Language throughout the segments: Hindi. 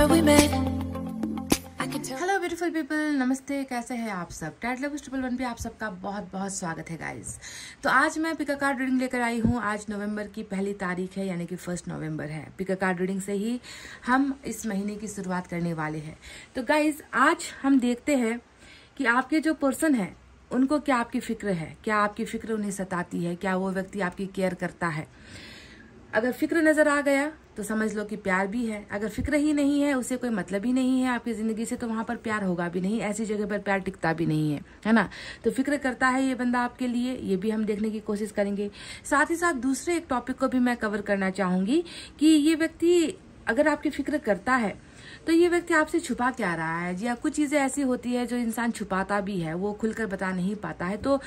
हेलो ब्यूटीफुल पीपल नमस्ते कैसे हैं आप सब टैट ट्रिपल वन पे आप सबका बहुत बहुत स्वागत है गाइस तो आज मैं पिका कार्ड रीडिंग लेकर आई हूँ आज नवंबर की पहली तारीख है यानी कि फर्स्ट नवंबर है पिका कार्ड रीडिंग से ही हम इस महीने की शुरुआत करने वाले हैं तो गाइज आज हम देखते हैं कि आपके जो पर्सन है उनको क्या आपकी फिक्र है क्या आपकी फिक्र उन्हें सताती है क्या वो व्यक्ति आपकी केयर करता है अगर फिक्र नज़र आ गया तो समझ लो कि प्यार भी है अगर फिक्र ही नहीं है उसे कोई मतलब ही नहीं है आपकी ज़िंदगी से तो वहां पर प्यार होगा भी नहीं ऐसी जगह पर प्यार टिकता भी नहीं है है ना तो फिक्र करता है ये बंदा आपके लिए ये भी हम देखने की कोशिश करेंगे साथ ही साथ दूसरे एक टॉपिक को भी मैं कवर करना चाहूंगी कि ये व्यक्ति अगर आपकी फिक्र करता है तो ये व्यक्ति आपसे छुपा क्या रहा है या कुछ चीज़ें ऐसी होती है जो इंसान छुपाता भी है वो खुलकर बता नहीं पाता है तो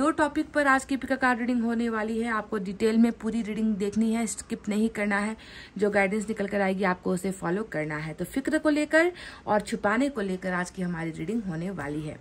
दो टॉपिक पर आज की पिका कार्ड रीडिंग होने वाली है आपको डिटेल में पूरी रीडिंग देखनी है स्किप नहीं करना है जो गाइडेंस निकल कर आएगी आपको उसे फॉलो करना है तो फिक्र को लेकर और छुपाने को लेकर आज की हमारी रीडिंग होने वाली है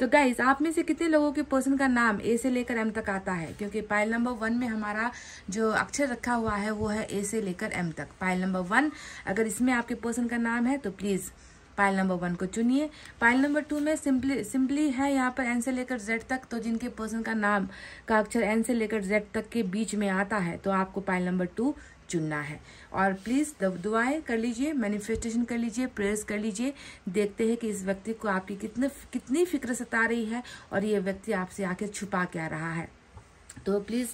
तो गाइज आप में से कितने लोगों के पर्सन का नाम ए से लेकर एम तक आता है क्योंकि पाइल नंबर वन में हमारा जो अक्षर रखा हुआ है वो है ए से लेकर एम तक पाइल नंबर वन अगर इसमें आपके पर्सन का नाम है तो प्लीज़ पाइल नंबर वन को चुनिए पाइल नंबर टू में सिंपली सिंपली है यहाँ पर एन से लेकर जेड तक तो जिनके पर्सन का नाम का अक्षर एन से लेकर जेड तक के बीच में आता है तो आपको पाइल नंबर टू चुनना है और प्लीज़ दुआएं कर लीजिए मैनिफेस्टेशन कर लीजिए प्रेयर्स कर लीजिए देखते हैं कि इस व्यक्ति को आपकी कितने कितनी फिक्र सता रही है और ये व्यक्ति आपसे आके छुपा क्या रहा है तो प्लीज़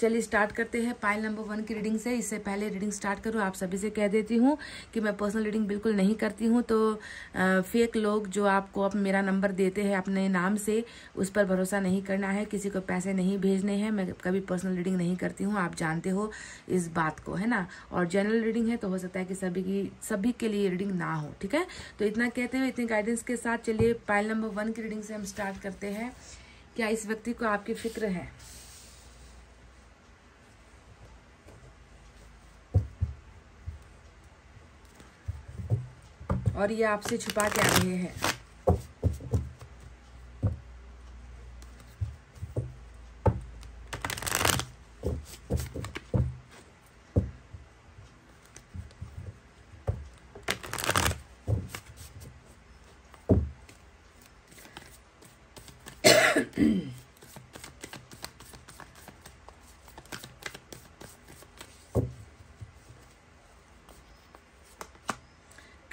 चलिए स्टार्ट करते हैं पाइल नंबर वन की रीडिंग से इससे पहले रीडिंग स्टार्ट करूँ आप सभी से कह देती हूँ कि मैं पर्सनल रीडिंग बिल्कुल नहीं करती हूँ तो आ, फेक लोग जो आपको अब मेरा नंबर देते हैं अपने नाम से उस पर भरोसा नहीं करना है किसी को पैसे नहीं भेजने हैं मैं कभी पर्सनल रीडिंग नहीं करती हूँ आप जानते हो इस बात को है ना और जनरल रीडिंग है तो हो सकता है कि सभी की सभी के लिए रीडिंग ना हो ठीक है तो इतना कहते हुए इतनी गाइडेंस के साथ चलिए पाइल नंबर वन की रीडिंग से हम स्टार्ट करते हैं क्या इस व्यक्ति को आपकी फिक्र है और ये आपसे छुपा के रहे हैं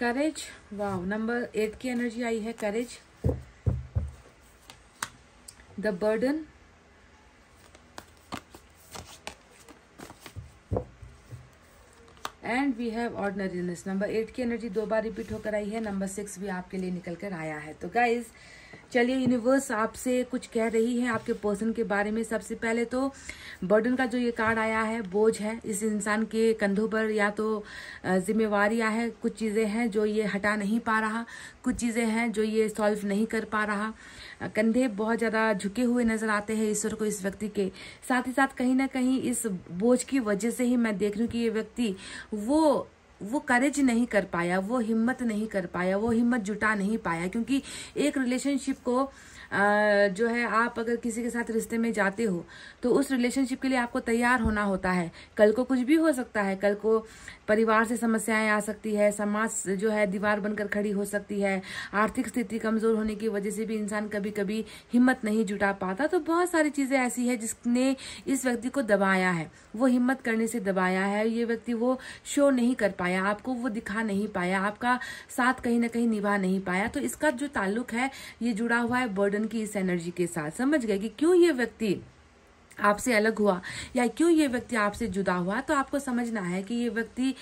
करेज वाव नंबर एट की एनर्जी आई है courage the burden and we have ordinariness number eight की एनर्जी दो बार रिपीट होकर आई है नंबर सिक्स भी आपके लिए निकल कर आया है तो गाइज चलिए यूनिवर्स आपसे कुछ कह रही है आपके पर्सन के बारे में सबसे पहले तो बर्डन का जो ये कार्ड आया है बोझ है इस इंसान के कंधों पर या तो जिम्मेवारियां है कुछ चीज़ें हैं जो ये हटा नहीं पा रहा कुछ चीज़ें हैं जो ये सॉल्व नहीं कर पा रहा कंधे बहुत ज़्यादा झुके हुए नज़र आते हैं ईश्वर को इस व्यक्ति के साथ ही साथ कहीं ना कहीं इस बोझ की वजह से ही मैं देख रही हूँ कि ये व्यक्ति वो वो करेज नहीं कर पाया वो हिम्मत नहीं कर पाया वो हिम्मत जुटा नहीं पाया क्योंकि एक रिलेशनशिप को जो है आप अगर किसी के साथ रिश्ते में जाते हो तो उस रिलेशनशिप के लिए आपको तैयार होना होता है कल को कुछ भी हो सकता है कल को परिवार से समस्याएं आ सकती है समाज जो है दीवार बनकर खड़ी हो सकती है आर्थिक स्थिति कमजोर होने की वजह से भी इंसान कभी कभी हिम्मत नहीं जुटा पाता तो बहुत सारी चीजें ऐसी है जिसने इस व्यक्ति को दबाया है वो हिम्मत करने से दबाया है ये व्यक्ति वो शो नहीं कर पाया आपको वो दिखा नहीं पाया आपका साथ कहीं ना कहीं निभा नहीं पाया तो इसका जो ताल्लुक है ये जुड़ा हुआ है बर्डन की इस एनर्जी के साथ समझ गए कि क्यों ये व्यक्ति आपसे अलग हुआ या क्यों ये व्यक्ति आपसे जुदा हुआ तो आपको समझना है कि ये व्यक्ति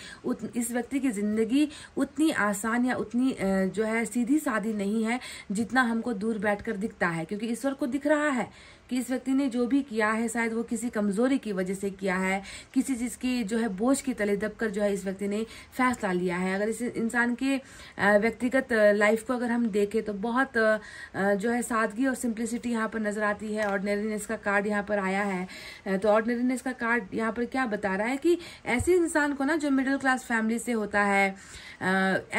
इस व्यक्ति की ज़िंदगी उतनी आसान या उतनी जो है सीधी सादी नहीं है जितना हमको दूर बैठकर दिखता है क्योंकि ईश्वर को दिख रहा है कि इस व्यक्ति ने जो भी किया है शायद वो किसी कमजोरी की वजह से किया है किसी चीज की जो है बोझ की तले दबकर जो है इस व्यक्ति ने फैसला लिया है अगर इस इंसान के व्यक्तिगत लाइफ को अगर हम देखें तो बहुत जो है सादगी और सिंप्लिसिटी यहाँ पर नजर आती है ऑर्डनेरीनेस का कार्ड यहाँ पर आया है तो ऑर्डनेरीनेस का कार्ड यहाँ पर क्या बता रहा है कि ऐसे इंसान को ना जो मिडिल क्लास फैमिली से होता है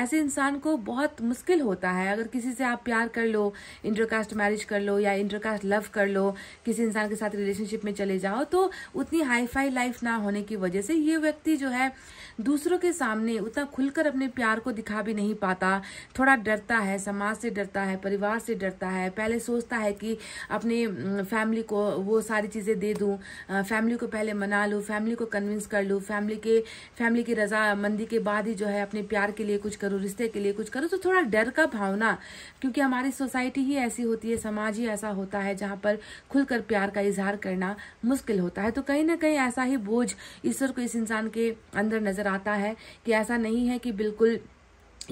ऐसे इंसान को बहुत मुश्किल होता है अगर किसी से आप प्यार कर लो इंटरकास्ट मैरिज कर लो या इंटरकास्ट लव कर लो किसी इंसान के साथ रिलेशनशिप में चले जाओ तो उतनी हाई फाई लाइफ ना होने की वजह से ये व्यक्ति जो है दूसरों के सामने उतना खुलकर अपने प्यार को दिखा भी नहीं पाता थोड़ा डरता है समाज से डरता है परिवार से डरता है पहले सोचता है कि अपने फैमिली को वो सारी चीज़ें दे दूँ फैमिली को पहले मना लूँ फैमिली को कन्विंस कर लूँ फैमिली के फैमिली की रजामंदी के बाद ही जो है अपने प्यार के लिए कुछ करूँ रिश्ते के लिए कुछ करूँ तो थोड़ा डर का भावना क्योंकि हमारी सोसाइटी ही ऐसी होती है समाज ही ऐसा होता है जहाँ पर खुलकर प्यार का इजहार करना मुश्किल होता है तो कहीं ना कहीं ऐसा ही बोझ ईश्वर को इस इंसान के अंदर नजर आता है कि ऐसा नहीं है कि बिल्कुल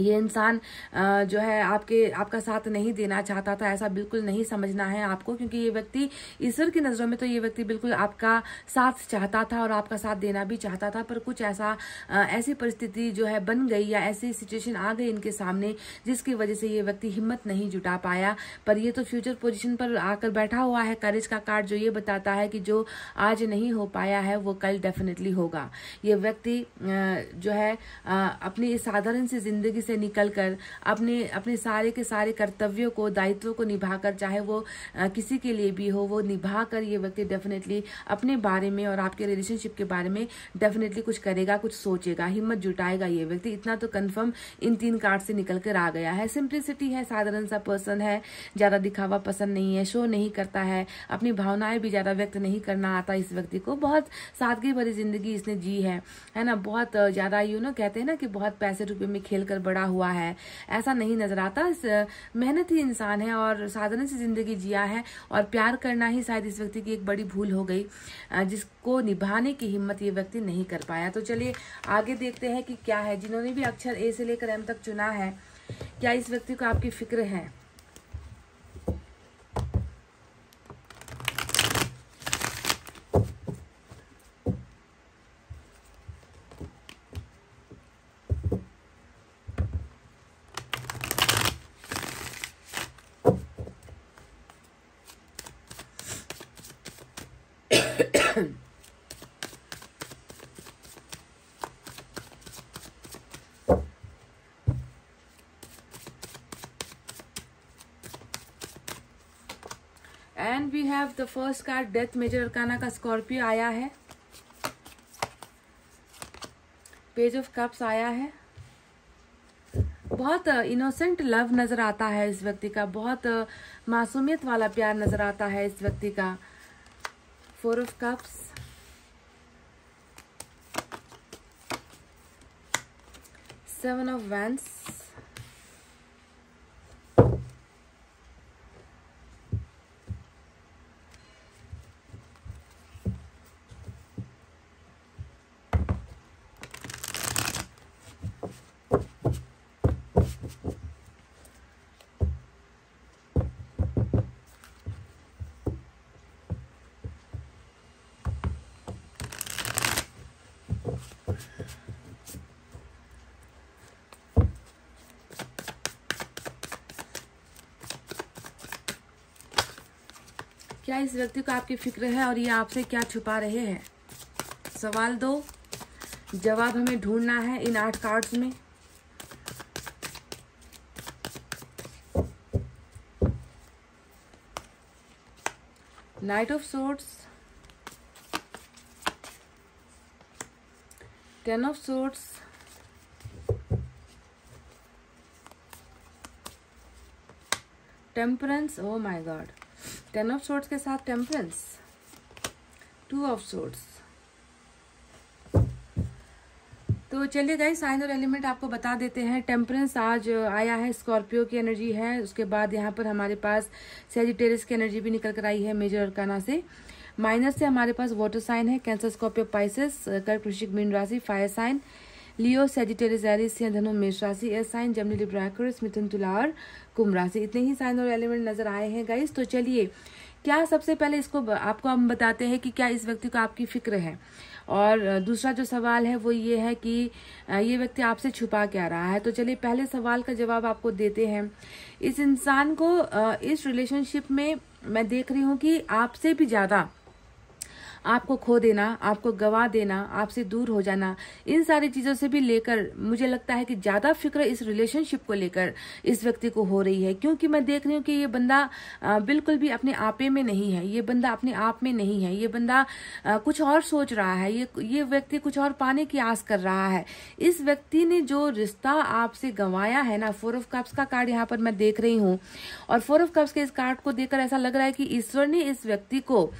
ये इंसान जो है आपके आपका साथ नहीं देना चाहता था ऐसा बिल्कुल नहीं समझना है आपको क्योंकि ये व्यक्ति ईश्वर की नज़रों में तो ये व्यक्ति बिल्कुल आपका साथ चाहता था और आपका साथ देना भी चाहता था पर कुछ ऐसा ऐसी परिस्थिति जो है बन गई या ऐसी सिचुएशन आ गई इनके सामने जिसकी वजह से ये व्यक्ति हिम्मत नहीं जुटा पाया पर ये तो फ्यूचर पोजिशन पर आकर बैठा हुआ है करेज का कार्ड जो ये बताता है कि जो आज नहीं हो पाया है वो कल डेफिनेटली होगा ये व्यक्ति जो है अपनी साधारण सी जिंदगी से निकलकर अपने अपने सारे के सारे कर्तव्यों को दायित्वों को निभाकर चाहे वो किसी के लिए भी हो वो निभा कर ये व्यक्ति डेफिनेटली अपने बारे में और आपके रिलेशनशिप के बारे में डेफिनेटली कुछ करेगा कुछ सोचेगा हिम्मत जुटाएगा ये व्यक्ति इतना तो कन्फर्म इन तीन कार्ड से निकल कर आ गया है सिंप्लिसिटी है साधारण सा पर्सन है ज़्यादा दिखावा पसंद नहीं है शो नहीं करता है अपनी भावनाएं भी ज़्यादा व्यक्त नहीं करना आता इस व्यक्ति को बहुत सादगी भरी जिंदगी इसने जी है है ना बहुत ज़्यादा यू ना कहते हैं ना कि बहुत पैसे रुपये में खेल कर बड़ा हुआ है ऐसा नहीं नजर आता मेहनती इंसान है और साधन से जिंदगी जिया है और प्यार करना ही शायद इस व्यक्ति की एक बड़ी भूल हो गई जिसको निभाने की हिम्मत ये व्यक्ति नहीं कर पाया तो चलिए आगे देखते हैं कि क्या है जिन्होंने भी अक्षर ए से लेकर एम तक चुना है क्या इस व्यक्ति को आपकी फिक्र है the first card death major arcana का स्कॉर्पियो आया है पेज ऑफ कप्स आया है बहुत इनोसेंट लव नज़र आता है इस व्यक्ति का बहुत uh, मासूमियत वाला प्यार नज़र आता है इस व्यक्ति का four of cups seven of wands क्या इस व्यक्ति को आपकी फिक्र है और ये आपसे क्या छुपा रहे हैं सवाल दो जवाब हमें ढूंढना है इन आठ कार्ड्स में knight of swords ten of swords temperance oh my god ten of swords के साथ टेम्परेंस टू ऑफ सोर्ट्स तो चलिए गई साइन और एलिमेंट आपको बता देते हैं टेम्परेंस आज आया है स्कॉर्पियो की एनर्जी है उसके बाद यहाँ पर हमारे पास सेजिटेरियस की एनर्जी भी निकल कर आई है मेजर अरकाना से माइनस से हमारे पास वाटर साइन है कैंसर स्कॉर्पियो पाइसिस कर्क ऋषिक मीन राशि fire sign Leo Sagittarius Aries धनु मेष राशि एस साइन जमनी लिब्राक्रस मिथुन तुला और कुंभ राशि इतने ही साइन और एलिमेंट नजर आए हैं गाइस तो चलिए क्या सबसे पहले इसको आपको हम बताते हैं कि क्या इस व्यक्ति को आपकी फिक्र है और दूसरा जो सवाल है वो ये है कि ये व्यक्ति आपसे छुपा क्या रहा है तो चलिए पहले सवाल का जवाब आपको देते हैं इस इंसान को इस रिलेशनशिप में मैं देख रही हूँ कि आपसे भी ज़्यादा आपको खो देना आपको गवा देना आपसे दूर हो जाना इन सारी चीज़ों से भी लेकर मुझे लगता है कि ज़्यादा फिक्र इस रिलेशनशिप को लेकर इस व्यक्ति को हो रही है क्योंकि मैं देख रही हूँ कि ये बंदा बिल्कुल भी अपने आपे में नहीं है ये बंदा अपने आप में नहीं है ये बंदा कुछ और सोच रहा है ये ये व्यक्ति कुछ और पाने की आस कर रहा है इस व्यक्ति ने जो रिश्ता आपसे गंवाया है ना फोर ऑफ कप्स का कार्ड यहाँ पर मैं देख रही हूँ और फोर ऑफ कप्स के इस कार्ड को देखकर ऐसा लग रहा है कि ईश्वर ने इस व्यक्ति को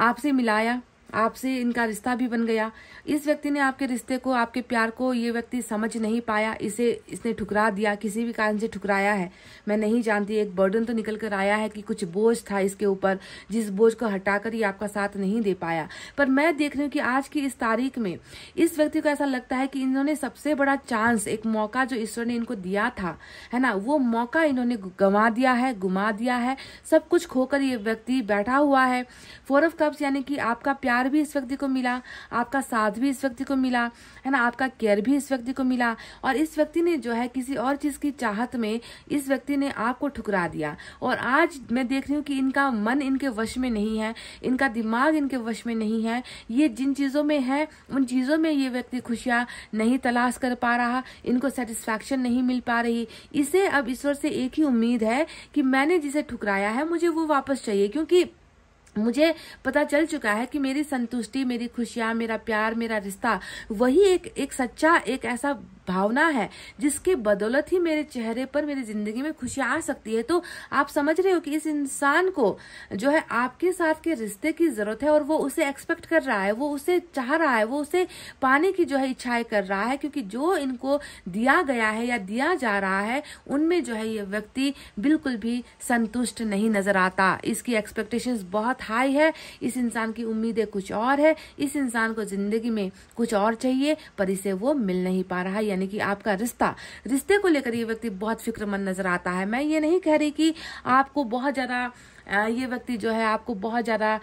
आपसे मिलाया आपसे इनका रिश्ता भी बन गया इस व्यक्ति ने आपके रिश्ते को आपके प्यार को ये व्यक्ति समझ नहीं पाया इसे इसने ठुकरा दिया किसी भी कारण से ठुकराया है मैं नहीं जानती एक बर्डन तो निकल कर आया है कि कुछ बोझ था इसके ऊपर जिस बोझ को हटाकर ये आपका साथ नहीं दे पाया पर मैं देख रही हूँ कि आज की इस तारीख में इस व्यक्ति को ऐसा लगता है कि इन्होंने सबसे बड़ा चांस एक मौका जो ईश्वर ने इनको दिया था है ना वो मौका इन्होंने गंवा दिया है गुमा दिया है सब कुछ खोकर ये व्यक्ति बैठा हुआ है फोर ऑफ कप्स यानी कि आपका प्यार प्यार भी इस व्यक्ति को मिला आपका साथ भी इस व्यक्ति को मिला है ना आपका केयर भी इस व्यक्ति को मिला और इस व्यक्ति ने जो है किसी और चीज़ की चाहत में इस व्यक्ति ने आपको ठुकरा दिया और आज मैं देख रही हूँ कि इनका मन इनके वश में नहीं है इनका दिमाग इनके वश में नहीं है ये जिन चीज़ों में है उन चीज़ों में ये व्यक्ति खुशियाँ नहीं तलाश कर पा रहा इनको सेटिस्फैक्शन नहीं मिल पा रही इसे अब ईश्वर से एक ही उम्मीद है कि मैंने जिसे ठुकराया है मुझे वो वापस चाहिए क्योंकि मुझे पता चल चुका है कि मेरी संतुष्टि मेरी खुशियाँ मेरा प्यार मेरा रिश्ता वही एक एक सच्चा एक ऐसा भावना है जिसके बदौलत ही मेरे चेहरे पर मेरी जिंदगी में खुशी आ सकती है तो आप समझ रहे हो कि इस इंसान को जो है आपके साथ के रिश्ते की जरूरत है और वो उसे एक्सपेक्ट कर रहा है वो उसे चाह रहा है वो उसे पाने की जो है इच्छाएं कर रहा है क्योंकि जो इनको दिया गया है या दिया जा रहा है उनमें जो है ये व्यक्ति बिल्कुल भी संतुष्ट नहीं नजर आता इसकी एक्सपेक्टेशन बहुत हाई है इस इंसान की उम्मीदें कुछ और है इस इंसान को जिंदगी में कुछ और चाहिए पर इसे वो मिल नहीं पा रहा या यानी कि आपका रिश्ता रिश्ते को लेकर ये व्यक्ति बहुत फिक्रमंद नजर आता है मैं ये नहीं कह रही कि आपको बहुत ज़्यादा ये व्यक्ति जो है आपको बहुत ज़्यादा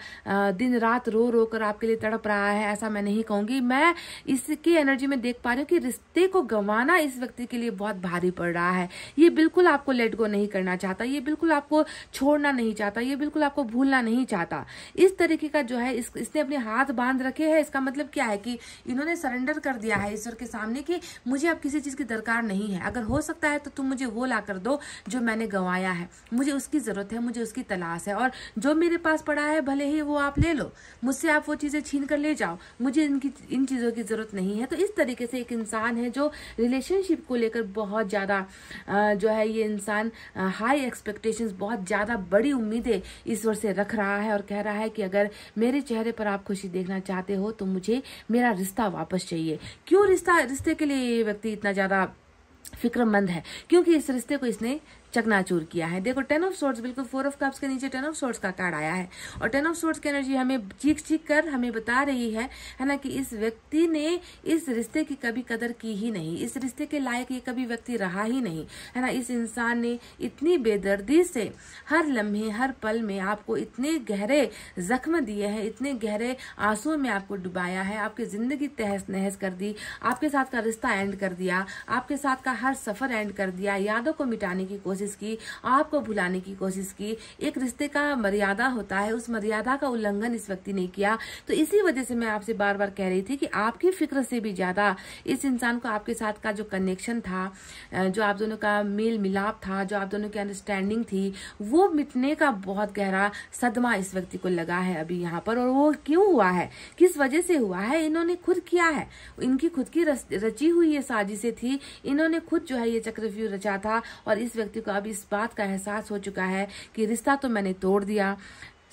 दिन रात रो रो कर आपके लिए तड़प रहा है ऐसा मैं नहीं कहूँगी मैं इसकी एनर्जी में देख पा रही हूँ कि रिश्ते को गंवाना इस व्यक्ति के लिए बहुत भारी पड़ रहा है ये बिल्कुल आपको लेट गो नहीं करना चाहता ये बिल्कुल आपको छोड़ना नहीं चाहता ये बिल्कुल आपको भूलना नहीं चाहता इस तरीके का जो है इस, इसने अपने हाथ बांध रखे है इसका मतलब क्या है कि इन्होंने सरेंडर कर दिया है ईश्वर के सामने कि मुझे अब किसी चीज़ की दरकार नहीं है अगर हो सकता है तो तुम मुझे वो ला कर दो जो मैंने गंवाया है मुझे उसकी ज़रूरत है मुझे उसकी तलाश पास है और जो मेरे पास पड़ा है भले ही वो आप ले लो मुझसे आप वो चीज़ें छीन कर ले जाओ मुझे इनकी इन चीज़ों की ज़रूरत नहीं है तो इस तरीके से एक इंसान है जो रिलेशनशिप को लेकर बहुत ज़्यादा जो है ये इंसान हाई एक्सपेक्टेशंस बहुत ज़्यादा बड़ी उम्मीदें ईश्वर से रख रहा है और कह रहा है कि अगर मेरे चेहरे पर आप खुशी देखना चाहते हो तो मुझे मेरा रिश्ता वापस चाहिए क्यों रिश्ता रिश्ते के लिए ये व्यक्ति इतना ज़्यादा फिक्रमंद है क्योंकि इस रिश्ते को इसने चकनाचूर किया है देखो टेन ऑफ सोर्ट्स बिल्कुल फोर ऑफ कप्स के नीचे टेन ऑफ सोर्ट्स का कार्ड आया है और टेन ऑफ सोर्ट्स की एनर्जी हमें चीख चीख कर हमें बता रही है है ना कि इस व्यक्ति ने इस रिश्ते की कभी कदर की ही नहीं इस रिश्ते के लायक ये कभी व्यक्ति रहा ही नहीं है ना इस इंसान ने इतनी बेदर्दी से हर लम्हे हर पल में आपको इतने गहरे जख्म दिए हैं इतने गहरे आंसुओं में आपको डुबाया है आपकी जिंदगी तहस नहस कर दी आपके साथ का रिश्ता एंड कर दिया आपके साथ का हर सफर एंड कर दिया यादों को मिटाने की कोशिश कोशिश की आपको भुलाने की कोशिश की एक रिश्ते का मर्यादा होता है उस मर्यादा का उल्लंघन इस व्यक्ति ने किया तो इसी वजह से मैं आपसे बार बार कह रही थी कि आपकी फिक्र से भी ज़्यादा इस इंसान को आपके साथ का जो कनेक्शन था जो आप दोनों का मेल मिलाप था जो आप दोनों की अंडरस्टैंडिंग थी वो मिटने का बहुत गहरा सदमा इस व्यक्ति को लगा है अभी यहाँ पर और वो क्यों हुआ है किस वजह से हुआ है इन्होंने खुद किया है इनकी खुद की रची हुई ये साजिशें थी इन्होंने खुद जो है ये चक्रव्यूह रचा था और इस व्यक्ति को अब इस बात का एहसास हो चुका है कि रिश्ता तो मैंने तोड़ दिया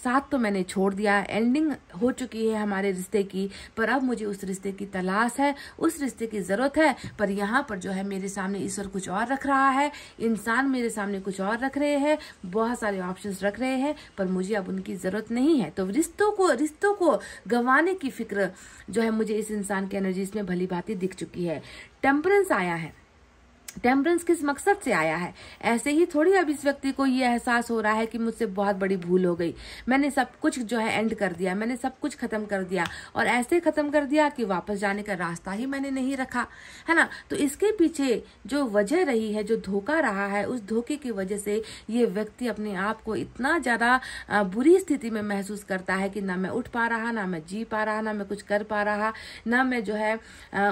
साथ तो मैंने छोड़ दिया एंडिंग हो चुकी है हमारे रिश्ते की पर अब मुझे उस रिश्ते की तलाश है उस रिश्ते की ज़रूरत है पर यहाँ पर जो है मेरे सामने ईश्वर कुछ और रख रहा है इंसान मेरे सामने कुछ और रख रहे हैं बहुत सारे ऑप्शंस रख रहे हैं पर मुझे अब उनकी ज़रूरत नहीं है तो रिश्तों को रिश्तों को गंवाने की फिक्र जो है मुझे इस इंसान की एनर्जीज में भली भांति दिख चुकी है टेम्परेंस आया है टेम्परेंस किस मकसद से आया है ऐसे ही थोड़ी अब इस व्यक्ति को ये एहसास हो रहा है कि मुझसे बहुत बड़ी भूल हो गई मैंने सब कुछ जो है एंड कर दिया मैंने सब कुछ खत्म कर दिया और ऐसे खत्म कर दिया कि वापस जाने का रास्ता ही मैंने नहीं रखा है ना तो इसके पीछे जो वजह रही है जो धोखा रहा है उस धोखे की वजह से ये व्यक्ति अपने आप को इतना ज़्यादा बुरी स्थिति में महसूस करता है कि ना मैं उठ पा रहा ना मैं जी पा रहा ना मैं कुछ कर पा रहा ना मैं जो है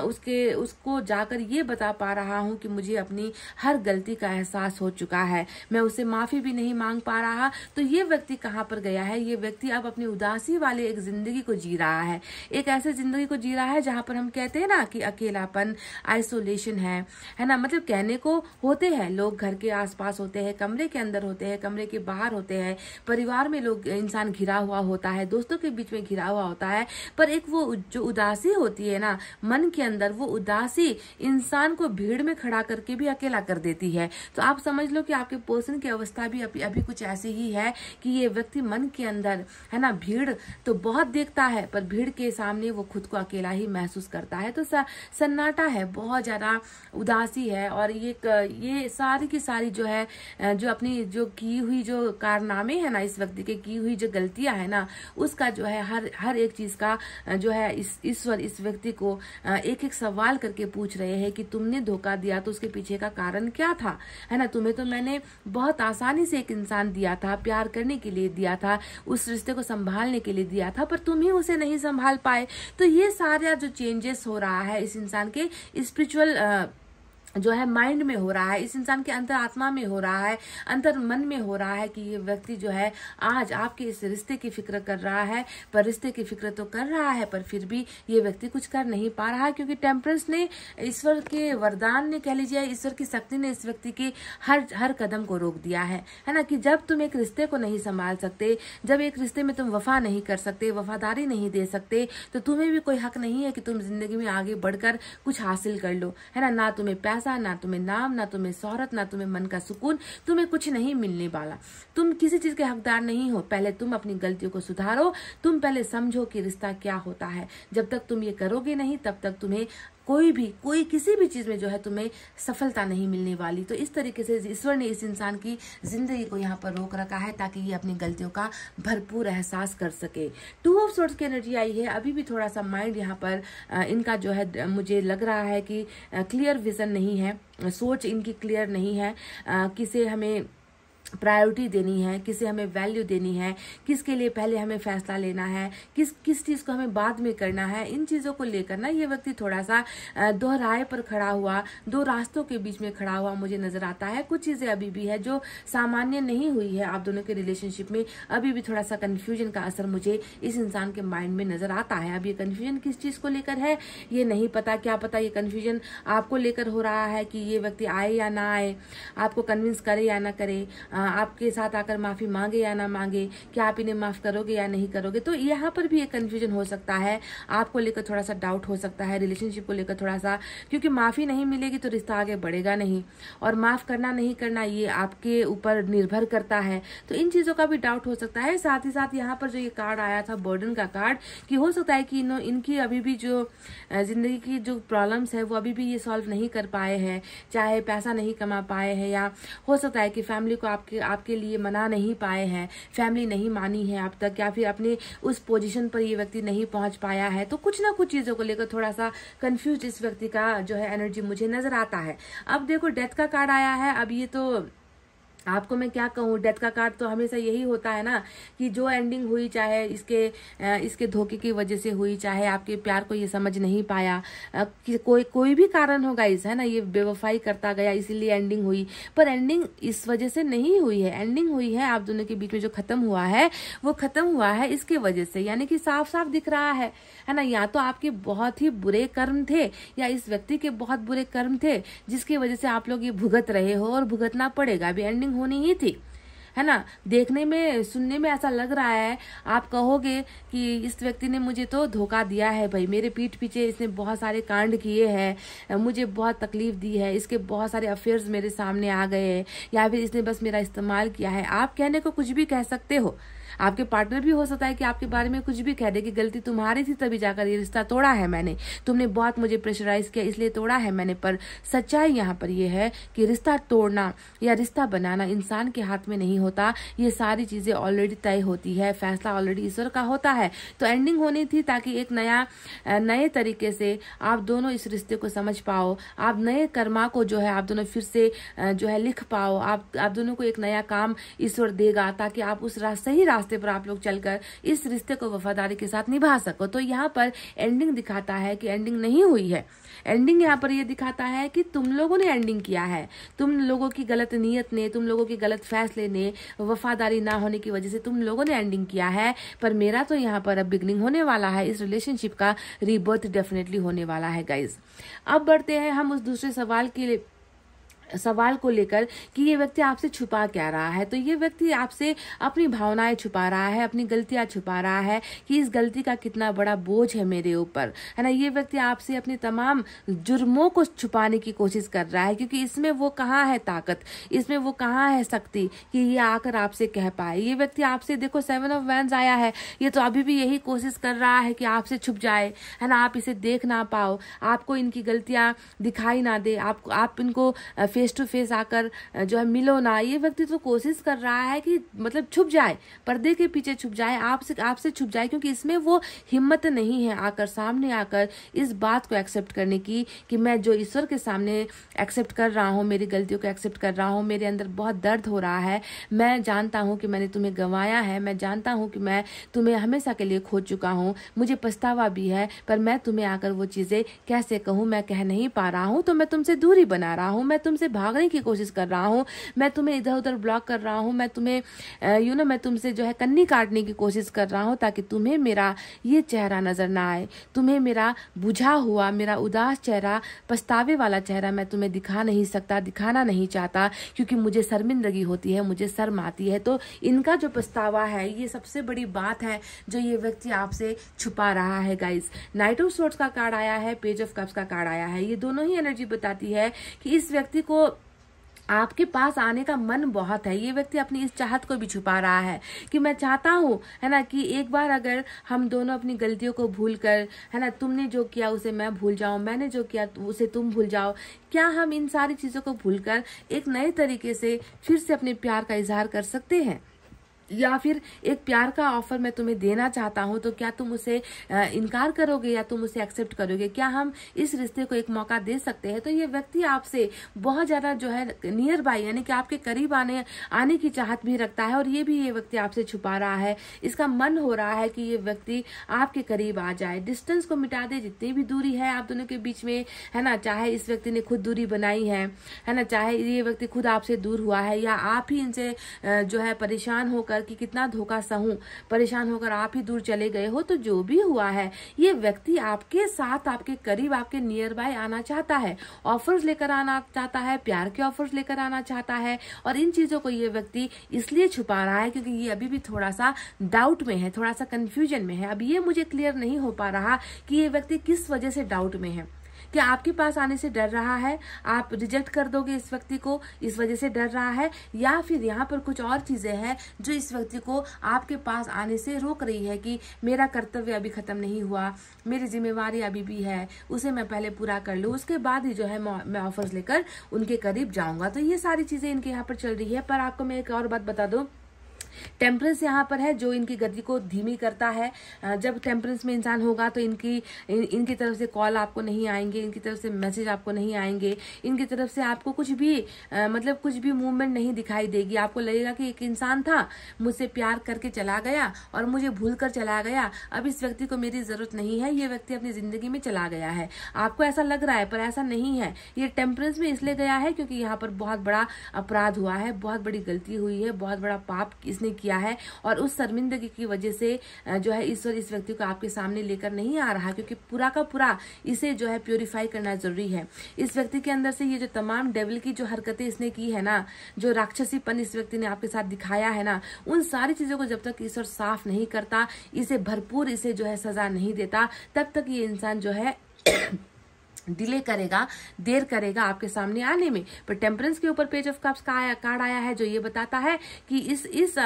उसके उसको जाकर ये बता पा रहा हूँ कि मुझे मुझे अपनी हर गलती का एहसास हो चुका है मैं उसे माफ़ी भी नहीं मांग पा रहा तो ये व्यक्ति कहाँ पर गया है ये व्यक्ति अब अपनी उदासी वाली एक ज़िंदगी को जी रहा है एक ऐसे ज़िंदगी को जी रहा है जहाँ पर हम कहते हैं ना कि अकेलापन आइसोलेशन है है ना मतलब कहने को होते हैं लोग घर के आसपास होते हैं कमरे के अंदर होते हैं कमरे के बाहर होते हैं परिवार में लोग इंसान घिरा हुआ होता है दोस्तों के बीच में घिरा हुआ होता है पर एक वो जो उदासी होती है ना मन के अंदर वो उदासी इंसान को भीड़ में खड़ा कर करके भी अकेला कर देती है तो आप समझ लो कि आपके पर्सन की अवस्था भी अभी अभी कुछ ऐसी ही है कि ये व्यक्ति मन के अंदर है ना भीड़ तो बहुत देखता है पर भीड़ के सामने वो खुद को अकेला ही महसूस करता है तो सन्नाटा है बहुत ज़्यादा उदासी है और ये ये सारी की सारी जो है जो अपनी जो की हुई जो कारनामे है ना इस व्यक्ति के की हुई जो गलतियां है ना उसका जो है हर हर एक चीज़ का जो है इस ईश्वर इस व्यक्ति को एक एक सवाल करके पूछ रहे हैं कि तुमने धोखा दिया तो उसके पीछे का कारण क्या था है ना तुम्हें तो मैंने बहुत आसानी से एक इंसान दिया था प्यार करने के लिए दिया था उस रिश्ते को संभालने के लिए दिया था पर तुम ही उसे नहीं संभाल पाए तो ये सारा जो चेंजेस हो रहा है इस इंसान के स्पिरिचुअल जो है माइंड में हो रहा है इस इंसान के अंतर आत्मा में हो रहा है अंतर मन में हो रहा है कि ये व्यक्ति जो है आज आपके इस रिश्ते की फिक्र कर रहा है पर रिश्ते की फिक्र तो कर रहा है पर फिर भी ये व्यक्ति कुछ कर नहीं पा रहा है क्योंकि टेम्परेंस ने ईश्वर के वरदान ने कह लीजिए ईश्वर की शक्ति ने इस व्यक्ति के हर हर कदम को रोक दिया है है ना कि जब तुम एक रिश्ते को नहीं संभाल सकते जब एक रिश्ते में तुम वफा नहीं कर सकते वफादारी नहीं दे सकते तो तुम्हें भी कोई हक नहीं है कि तुम जिंदगी में आगे बढ़कर कुछ हासिल कर लो है ना ना तुम्हें पैसा पैसा ना तुम्हें नाम ना तुम्हें शोहरत ना तुम्हें मन का सुकून तुम्हें कुछ नहीं मिलने वाला तुम किसी चीज के हकदार नहीं हो पहले तुम अपनी गलतियों को सुधारो तुम पहले समझो कि रिश्ता क्या होता है जब तक तुम ये करोगे नहीं तब तक तुम्हें कोई भी कोई किसी भी चीज़ में जो है तुम्हें सफलता नहीं मिलने वाली तो इस तरीके से ईश्वर ने इस इंसान की ज़िंदगी को यहाँ पर रोक रखा है ताकि ये अपनी गलतियों का भरपूर एहसास कर सके टू ऑफ सोर्स की एनर्जी आई है अभी भी थोड़ा सा माइंड यहाँ पर इनका जो है मुझे लग रहा है कि क्लियर विजन नहीं है सोच इनकी क्लियर नहीं है किसे हमें प्रायोरिटी देनी है किसे हमें वैल्यू देनी है किसके लिए पहले हमें फैसला लेना है किस किस चीज़ को हमें बाद में करना है इन चीज़ों को लेकर ना ये व्यक्ति थोड़ा सा दो राय पर खड़ा हुआ दो रास्तों के बीच में खड़ा हुआ मुझे नज़र आता है कुछ चीज़ें अभी भी है जो सामान्य नहीं हुई है आप दोनों के रिलेशनशिप में अभी भी थोड़ा सा कन्फ्यूजन का असर मुझे इस इंसान के माइंड में नज़र आता है अब ये कन्फ्यूजन किस चीज़ को लेकर है ये नहीं पता क्या पता ये कन्फ्यूजन आपको लेकर हो रहा है कि ये व्यक्ति आए या ना आए आपको कन्विंस करे या ना करे आपके साथ आकर माफ़ी मांगे या ना मांगे क्या आप इन्हें माफ़ करोगे या नहीं करोगे तो यहाँ पर भी एक कन्फ्यूजन हो सकता है आपको लेकर थोड़ा सा डाउट हो सकता है रिलेशनशिप को लेकर थोड़ा सा क्योंकि माफ़ी नहीं मिलेगी तो रिश्ता आगे बढ़ेगा नहीं और माफ़ करना नहीं करना ये आपके ऊपर निर्भर करता है तो इन चीज़ों का भी डाउट हो सकता है साथ ही साथ यहाँ पर जो ये कार्ड आया था बर्डन का कार्ड कि हो सकता है कि इन इनकी अभी भी जो ज़िंदगी की जो प्रॉब्लम्स है वो अभी भी ये सॉल्व नहीं कर पाए हैं चाहे पैसा नहीं कमा पाए हैं या हो सकता है कि फैमिली को आप आपके आपके लिए मना नहीं पाए हैं फैमिली नहीं मानी है आप तक या फिर अपने उस पोजीशन पर ये व्यक्ति नहीं पहुंच पाया है तो कुछ ना कुछ चीज़ों को लेकर थोड़ा सा कन्फ्यूज इस व्यक्ति का जो है एनर्जी मुझे नज़र आता है अब देखो डेथ का कार्ड आया है अब ये तो आपको मैं क्या कहूँ डेथ का कार्ड तो हमेशा यही होता है ना कि जो एंडिंग हुई चाहे इसके इसके धोखे की वजह से हुई चाहे आपके प्यार को ये समझ नहीं पाया कि कोई कोई भी कारण होगा इस है ना ये बेवफाई करता गया इसीलिए एंडिंग हुई पर एंडिंग इस वजह से नहीं हुई है एंडिंग हुई है आप दोनों के बीच में जो खत्म हुआ है वो खत्म हुआ है इसके वजह से यानी कि साफ साफ दिख रहा है है ना या तो आपके बहुत ही बुरे कर्म थे या इस व्यक्ति के बहुत बुरे कर्म थे जिसकी वजह से आप लोग ये भुगत रहे हो और भुगतना पड़ेगा अभी एंडिंग होनी ही थी है ना देखने में सुनने में ऐसा लग रहा है आप कहोगे कि इस व्यक्ति ने मुझे तो धोखा दिया है भाई मेरे पीठ पीछे इसने बहुत सारे कांड किए हैं मुझे बहुत तकलीफ दी है इसके बहुत सारे अफेयर्स मेरे सामने आ गए हैं या फिर इसने बस मेरा इस्तेमाल किया है आप कहने को कुछ भी कह सकते हो आपके पार्टनर भी हो सकता है कि आपके बारे में कुछ भी कह दे कि गलती तुम्हारी थी तभी जाकर ये रिश्ता तोड़ा है मैंने तुमने बहुत मुझे प्रेशराइज किया इसलिए तोड़ा है मैंने पर सच्चाई यहाँ पर यह है कि रिश्ता तोड़ना या रिश्ता बनाना इंसान के हाथ में नहीं होता ये सारी चीज़ें ऑलरेडी तय होती है फैसला ऑलरेडी ईश्वर का होता है तो एंडिंग होनी थी ताकि एक नया नए तरीके से आप दोनों इस रिश्ते को समझ पाओ आप नए कर्मा को जो है आप दोनों फिर से जो है लिख पाओ आप आप दोनों को एक नया काम ईश्वर देगा ताकि आप उस सही रास्ते रास्ते पर आप लोग चलकर इस रिश्ते को वफादारी के साथ निभा सको तो यहाँ पर एंडिंग दिखाता है कि एंडिंग नहीं हुई है एंडिंग यहाँ पर यह दिखाता है कि तुम लोगों ने एंडिंग किया है तुम लोगों की गलत नीयत ने तुम लोगों के गलत फैसले ने वफादारी ना होने की वजह से तुम लोगों ने एंडिंग किया है पर मेरा तो यहाँ पर अब बिगनिंग होने वाला है इस रिलेशनशिप का रिबर्थ डेफिनेटली होने वाला है गाइज अब बढ़ते हैं हम उस दूसरे सवाल के लिए सवाल को लेकर कि ये व्यक्ति आपसे छुपा क्या रहा है तो ये व्यक्ति आपसे अपनी भावनाएं छुपा रहा है अपनी गलतियां छुपा रहा है कि इस गलती का कितना बड़ा बोझ है मेरे ऊपर है ना ये व्यक्ति आपसे अपने तमाम जुर्मों को छुपाने की कोशिश कर रहा है क्योंकि इसमें वो कहाँ है ताकत इसमें वो कहाँ है शक्ति कि ये आकर आपसे कह पाए ये व्यक्ति आपसे देखो सेवन ऑफ वैंस आया है ये तो अभी भी यही कोशिश कर रहा है कि आपसे छुप जाए है ना आप इसे देख ना पाओ आपको इनकी गलतियां दिखाई ना दे आप, आप इनको फेस टू फेस आकर जो है मिलो ना ये व्यक्ति तो कोशिश कर रहा है कि मतलब छुप जाए पर्दे के पीछे छुप जाए आपसे आपसे छुप जाए क्योंकि इसमें वो हिम्मत नहीं है आकर सामने आकर इस बात को एक्सेप्ट करने की कि मैं जो ईश्वर के सामने एक्सेप्ट कर रहा हूँ मेरी गलतियों को एक्सेप्ट कर रहा हूँ मेरे अंदर बहुत दर्द हो रहा है मैं जानता हूँ कि मैंने तुम्हें गंवाया है मैं जानता हूँ कि मैं तुम्हें हमेशा के लिए खो चुका हूँ मुझे पछतावा भी है पर मैं तुम्हें आकर वो चीज़ें कैसे कहूँ मैं कह नहीं पा रहा हूँ तो मैं तुमसे दूरी बना रहा हूँ मैं तुमसे भागने की कोशिश कर रहा हूँ मैं तुम्हें इधर उधर ब्लॉक कर रहा हूँ मैं तुम्हें यू नो मैं तुमसे जो है कन्नी काटने की कोशिश कर रहा हूँ ताकि तुम्हें मेरा ये चेहरा नज़र ना आए तुम्हें मेरा बुझा हुआ मेरा उदास चेहरा पछतावे वाला चेहरा मैं तुम्हें दिखा नहीं सकता दिखाना नहीं चाहता क्योंकि मुझे शर्मिंदगी होती है मुझे शर्म आती है तो इनका जो पछतावा है ये सबसे बड़ी बात है जो ये व्यक्ति आपसे छुपा रहा है गाइज नाइट ऑफ शॉर्ट्स का कार्ड आया है पेज ऑफ कप्स का कार्ड आया है ये दोनों ही एनर्जी बताती है कि इस व्यक्ति को आपके पास आने का मन बहुत है ये व्यक्ति अपनी इस चाहत को भी छुपा रहा है कि मैं चाहता हूँ है ना कि एक बार अगर हम दोनों अपनी गलतियों को भूल कर है ना तुमने जो किया उसे मैं भूल जाऊँ मैंने जो किया तो उसे तुम भूल जाओ क्या हम इन सारी चीज़ों को भूलकर एक नए तरीके से फिर से अपने प्यार का इजहार कर सकते हैं या फिर एक प्यार का ऑफर मैं तुम्हें देना चाहता हूँ तो क्या तुम उसे इनकार करोगे या तुम उसे एक्सेप्ट करोगे क्या हम इस रिश्ते को एक मौका दे सकते हैं तो ये व्यक्ति आपसे बहुत ज़्यादा जो है नियर बाई यानी कि आपके करीब आने आने की चाहत भी रखता है और ये भी ये व्यक्ति आपसे छुपा रहा है इसका मन हो रहा है कि ये व्यक्ति आपके करीब आ जाए डिस्टेंस को मिटा दे जितनी भी दूरी है आप दोनों के बीच में है ना चाहे इस व्यक्ति ने खुद दूरी बनाई है है ना चाहे ये व्यक्ति खुद आपसे दूर हुआ है या आप ही इनसे जो है परेशान होकर होकर कि कितना धोखा सहूं परेशान होकर आप ही दूर चले गए हो तो जो भी हुआ है ये व्यक्ति आपके साथ आपके करीब आपके नियर बाय आना चाहता है ऑफर्स लेकर आना चाहता है प्यार के ऑफर्स लेकर आना चाहता है और इन चीज़ों को ये व्यक्ति इसलिए छुपा रहा है क्योंकि ये अभी भी थोड़ा सा डाउट में है थोड़ा सा कन्फ्यूजन में है अब ये मुझे क्लियर नहीं हो पा रहा कि ये व्यक्ति किस वजह से डाउट में है कि आपके पास आने से डर रहा है आप रिजेक्ट कर दोगे इस व्यक्ति को इस वजह से डर रहा है या फिर यहाँ पर कुछ और चीज़ें हैं जो इस व्यक्ति को आपके पास आने से रोक रही है कि मेरा कर्तव्य अभी ख़त्म नहीं हुआ मेरी जिम्मेवारी अभी भी है उसे मैं पहले पूरा कर लूँ उसके बाद ही जो है मैं ऑफर्स लेकर उनके करीब जाऊँगा तो ये सारी चीज़ें इनके यहाँ पर चल रही है पर आपको मैं एक और बात बता दू टेम्परेंस यहाँ पर है जो इनकी गति को धीमी करता है जब टेम्परेंस में इंसान होगा तो इनकी इन, इनकी तरफ से कॉल आपको नहीं आएंगे इनकी तरफ से मैसेज आपको नहीं आएंगे इनकी तरफ से आपको कुछ भी आ, मतलब कुछ भी मूवमेंट नहीं दिखाई देगी आपको लगेगा कि एक इंसान था मुझसे प्यार करके चला गया और मुझे भूल कर चला गया अब इस व्यक्ति को मेरी जरूरत नहीं है ये व्यक्ति अपनी जिंदगी में चला गया है आपको ऐसा लग रहा है पर ऐसा नहीं है ये टेम्परेंस में इसलिए गया है क्योंकि यहाँ पर बहुत बड़ा अपराध हुआ है बहुत बड़ी गलती हुई है बहुत बड़ा पाप इस जिसने किया है और उस शर्मिंदगी की वजह से जो है ईश्वर इस व्यक्ति को आपके सामने लेकर नहीं आ रहा क्योंकि पूरा का पूरा इसे जो है प्योरीफाई करना जरूरी है इस व्यक्ति के अंदर से ये जो तमाम डेवल की जो हरकतें इसने की है ना जो राक्षसीपन इस व्यक्ति ने आपके साथ दिखाया है ना उन सारी चीजों को जब तक ईश्वर साफ नहीं करता इसे भरपूर इसे जो है सजा नहीं देता तब तक ये इंसान जो है डिले करेगा देर करेगा आपके सामने आने में पर टेम्परेंस के ऊपर पेज ऑफ कप्स का आया कार्ड आया है जो ये बताता है कि इस इस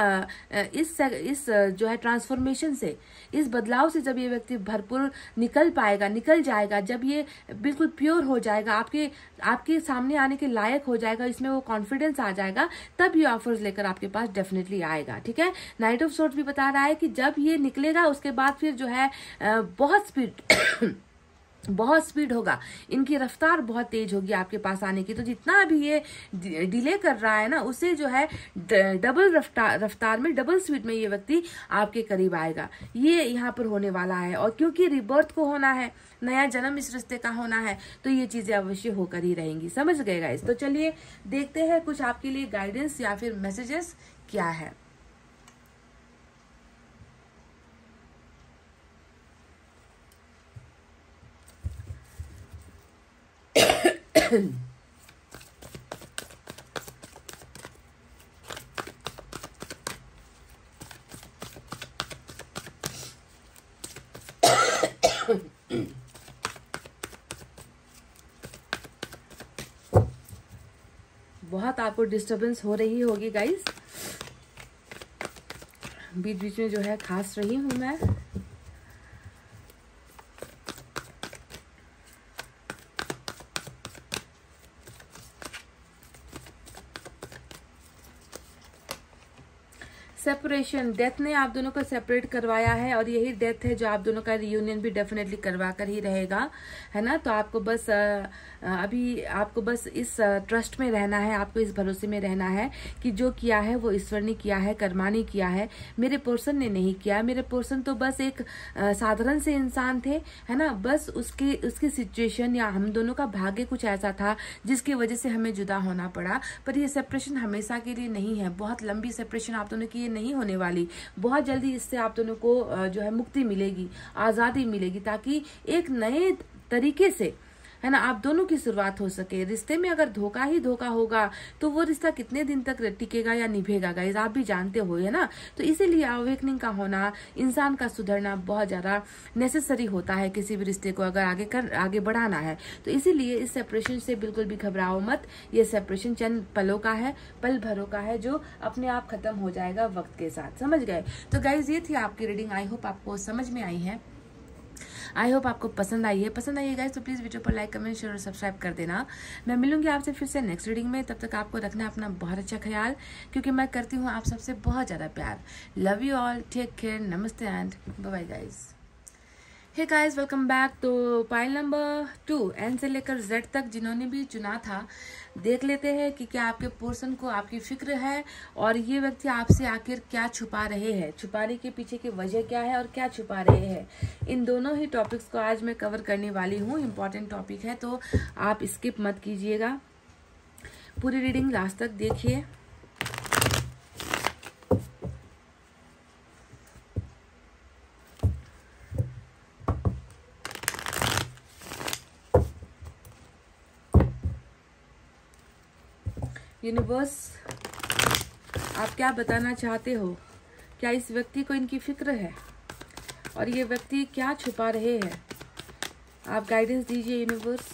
इस इस जो है ट्रांसफॉर्मेशन से इस बदलाव से जब ये व्यक्ति भरपूर निकल पाएगा निकल जाएगा जब ये बिल्कुल प्योर हो जाएगा आपके आपके सामने आने के लायक हो जाएगा इसमें वो कॉन्फिडेंस आ जाएगा तब ये ऑफर्स लेकर आपके पास डेफिनेटली आएगा ठीक है नाइट ऑफ शोर्ट भी बता रहा है कि जब ये निकलेगा उसके बाद फिर जो है बहुत स्पीड बहुत स्पीड होगा इनकी रफ्तार बहुत तेज होगी आपके पास आने की तो जितना भी ये डिले कर रहा है ना उसे जो है डबल रफ्तार रफ्तार में डबल स्पीड में ये व्यक्ति आपके करीब आएगा ये यहाँ पर होने वाला है और क्योंकि रिबर्थ को होना है नया जन्म इस रिश्ते का होना है तो ये चीजें अवश्य होकर ही रहेंगी समझ गए गाइस तो चलिए देखते हैं कुछ आपके लिए गाइडेंस या फिर मैसेजेस क्या है बहुत आपको डिस्टरबेंस हो रही होगी गाइस बीच बीच में जो है खास रही हूं मैं सेपरेशन डेथ ने आप दोनों को सेपरेट करवाया है और यही डेथ है जो आप दोनों का रियूनियन भी डेफिनेटली करवा कर ही रहेगा है ना तो आपको बस अभी आपको बस इस ट्रस्ट में रहना है आपको इस भरोसे में रहना है कि जो किया है वो ईश्वर ने किया है कर्मा ने किया है मेरे पोर्सन ने नहीं किया मेरे पोर्सन तो बस एक साधारण से इंसान थे है ना बस उसके उसकी सिचुएशन या हम दोनों का भाग्य कुछ ऐसा था जिसकी वजह से हमें जुदा होना पड़ा पर यह सेपरेशन हमेशा के लिए नहीं है बहुत लंबी सेपरेशन आप दोनों की ये नहीं नहीं होने वाली बहुत जल्दी इससे आप दोनों को जो है मुक्ति मिलेगी आज़ादी मिलेगी ताकि एक नए तरीके से है ना आप दोनों की शुरुआत हो सके रिश्ते में अगर धोखा ही धोखा होगा तो वो रिश्ता कितने दिन तक टिकेगा या निभेगा गाइज आप भी जानते हो है ना तो इसीलिए अवेकनिंग का होना इंसान का सुधरना बहुत ज्यादा नेसेसरी होता है किसी भी रिश्ते को अगर आगे कर आगे बढ़ाना है तो इसीलिए इस सेपरेशन से बिल्कुल भी घबराओ मत ये सेपरेशन चंद पलों का है पल भरों का है जो अपने आप खत्म हो जाएगा वक्त के साथ समझ गए तो गाइज ये थी आपकी रीडिंग आई होप आपको समझ में आई है आई होप आपको पसंद आई है पसंद आई है गाइज तो प्लीज़ वीडियो पर लाइक कमेंट शेयर और सब्सक्राइब कर देना मैं मिलूंगी आपसे फिर से नेक्स्ट रीडिंग में तब तक आपको रखना अपना बहुत अच्छा ख्याल क्योंकि मैं करती हूँ आप सबसे बहुत ज़्यादा प्यार love you all take care नमस्ते and bye guys hey guys welcome back तो पाइल नंबर टू एन से लेकर जेड तक जिन्होंने भी चुना था देख लेते हैं कि क्या आपके पोर्सन को आपकी फिक्र है और ये व्यक्ति आपसे आखिर क्या छुपा रहे हैं छुपाने के पीछे की वजह क्या है और क्या छुपा रहे हैं इन दोनों ही टॉपिक्स को आज मैं कवर करने वाली हूँ इम्पॉर्टेंट टॉपिक है तो आप स्किप मत कीजिएगा पूरी रीडिंग लास्ट तक देखिए यूनिवर्स आप क्या बताना चाहते हो क्या इस व्यक्ति को इनकी फिक्र है और ये व्यक्ति क्या छुपा रहे हैं आप गाइडेंस दीजिए universe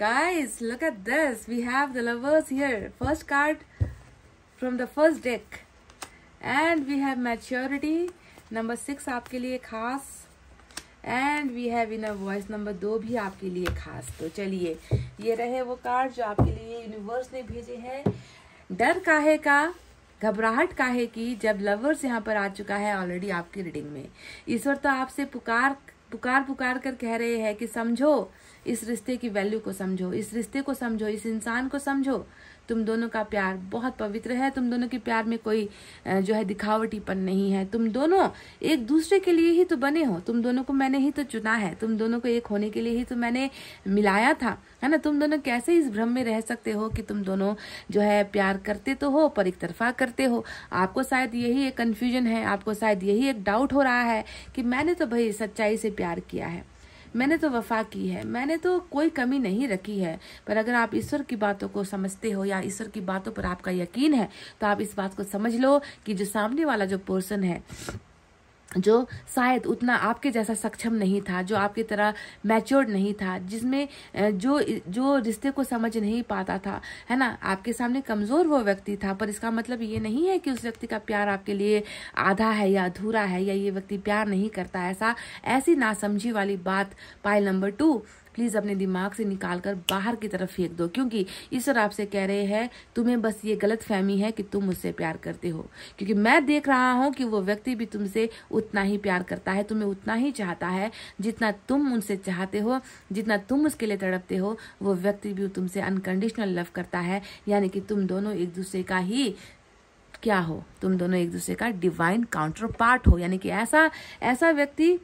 guys look at this we have the lovers here first card from the first deck and we have maturity number six आपके लिए खास and we have in voice number दो भी आपके लिए खास तो चलिए ये रहे वो कार्ड जो आपके लिए यूनिवर्स ने भेजे हैं डर काहे का घबराहट काहे की जब लवर्स यहाँ पर आ चुका है ऑलरेडी आपकी रीडिंग में ईश्वर तो आपसे पुकार पुकार पुकार कर कह रहे हैं कि समझो इस रिश्ते की वैल्यू को समझो इस रिश्ते को समझो इस इंसान को समझो तुम दोनों का प्यार बहुत पवित्र है तुम दोनों के प्यार में कोई जो है दिखावटीपन नहीं है तुम दोनों एक दूसरे के लिए ही तो बने हो तुम दोनों को मैंने ही तो चुना है तुम दोनों को एक होने के लिए ही तो मैंने मिलाया था है ना तुम दोनों कैसे इस भ्रम में रह सकते हो कि तुम दोनों जो है प्यार करते तो हो पर एक तरफा करते हो आपको शायद यही एक कन्फ्यूजन है आपको शायद यही एक डाउट हो रहा है कि मैंने तो भाई सच्चाई से प्यार किया है मैंने तो वफा की है मैंने तो कोई कमी नहीं रखी है पर अगर आप ईश्वर की बातों को समझते हो या ईश्वर की बातों पर आपका यकीन है तो आप इस बात को समझ लो कि जो सामने वाला जो पोर्सन है जो शायद उतना आपके जैसा सक्षम नहीं था जो आपकी तरह मैच्योर्ड नहीं था जिसमें जो जो रिश्ते को समझ नहीं पाता था है ना आपके सामने कमज़ोर वो व्यक्ति था पर इसका मतलब ये नहीं है कि उस व्यक्ति का प्यार आपके लिए आधा है या अधूरा है या ये व्यक्ति प्यार नहीं करता ऐसा ऐसी नासमझी वाली बात पाइल नंबर टू प्लीज़ अपने दिमाग से निकाल कर बाहर की तरफ फेंक दो क्योंकि ईश्वर आपसे कह रहे हैं तुम्हें बस ये गलत फहमी है कि तुम मुझसे प्यार करते हो क्योंकि मैं देख रहा हूँ कि वो व्यक्ति भी तुमसे उतना ही प्यार करता है तुम्हें उतना ही चाहता है जितना तुम उनसे चाहते हो जितना तुम उसके लिए तड़पते हो वो व्यक्ति भी तुमसे अनकंडीशनल लव करता है यानी कि तुम दोनों एक दूसरे का ही क्या हो तुम दोनों एक दूसरे का डिवाइन काउंटर पार्ट हो यानी कि ऐसा ऐसा व्यक्ति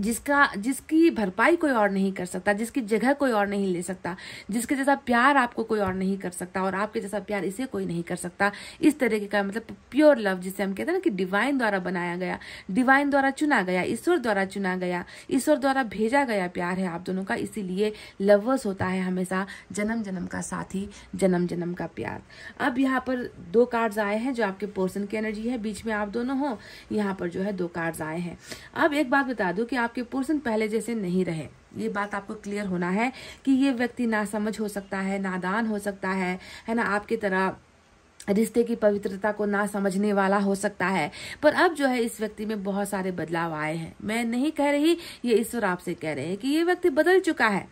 जिसका जिसकी भरपाई कोई और नहीं कर सकता जिसकी जगह कोई और नहीं ले सकता जिसके जैसा प्यार आपको कोई और नहीं कर सकता और आपके जैसा प्यार इसे कोई नहीं कर सकता इस तरीके का मतलब प्योर लव जिसे हम कहते हैं ना कि डिवाइन द्वारा बनाया गया डिवाइन द्वारा चुना गया ईश्वर द्वारा चुना गया ईश्वर द्वारा भेजा गया प्यार है आप दोनों का इसीलिए लवर्स होता है हमेशा जन्म जन्म का साथी जन्म जन्म का प्यार अब यहाँ पर दो कार्ड्स आए हैं जो आपके पोर्सन की एनर्जी है बीच में आप दोनों हो यहाँ पर जो है दो कार्ड्स आए हैं अब एक बात बता दो कि आपके पोर्सन पहले जैसे नहीं रहे ये बात आपको क्लियर होना है कि ये व्यक्ति ना समझ हो सकता है नादान हो सकता है है ना आपकी तरह रिश्ते की पवित्रता को ना समझने वाला हो सकता है पर अब जो है इस व्यक्ति में बहुत सारे बदलाव आए हैं मैं नहीं कह रही ये ईश्वर आपसे कह रहे हैं कि ये व्यक्ति बदल चुका है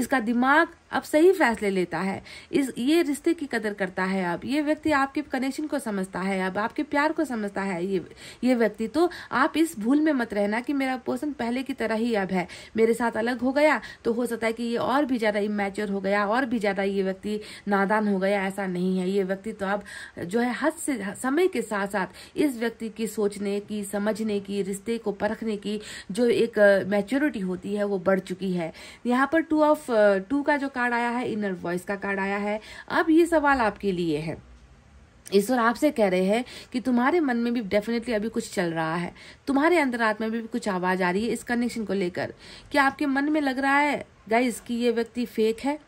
इसका दिमाग अब सही फैसले लेता है इस ये रिश्ते की कदर करता है अब ये व्यक्ति आपके कनेक्शन को समझता है अब आपके प्यार को समझता है ये ये व्यक्ति तो आप इस भूल में मत रहना कि मेरा पोषण पहले की तरह ही अब है मेरे साथ अलग हो गया तो हो सकता है कि ये और भी ज़्यादा इमेच्योर हो गया और भी ज़्यादा ये व्यक्ति नादान हो गया ऐसा नहीं है ये व्यक्ति तो अब जो है हद से समय के साथ साथ इस व्यक्ति की सोचने की समझने की रिश्ते को परखने की जो एक मेच्योरिटी होती है वो बढ़ चुकी है यहाँ पर टू ऑफ टू का जो कार्ड आया है इनर वॉइस का कार्ड आया है अब ये सवाल आपके लिए है ईश्वर आपसे कह रहे हैं कि तुम्हारे मन में भी डेफिनेटली अभी कुछ चल रहा है तुम्हारे अंतरात्मा में भी कुछ आवाज़ आ रही है इस कनेक्शन को लेकर क्या आपके मन में लग रहा है गाइस कि ये व्यक्ति फेक है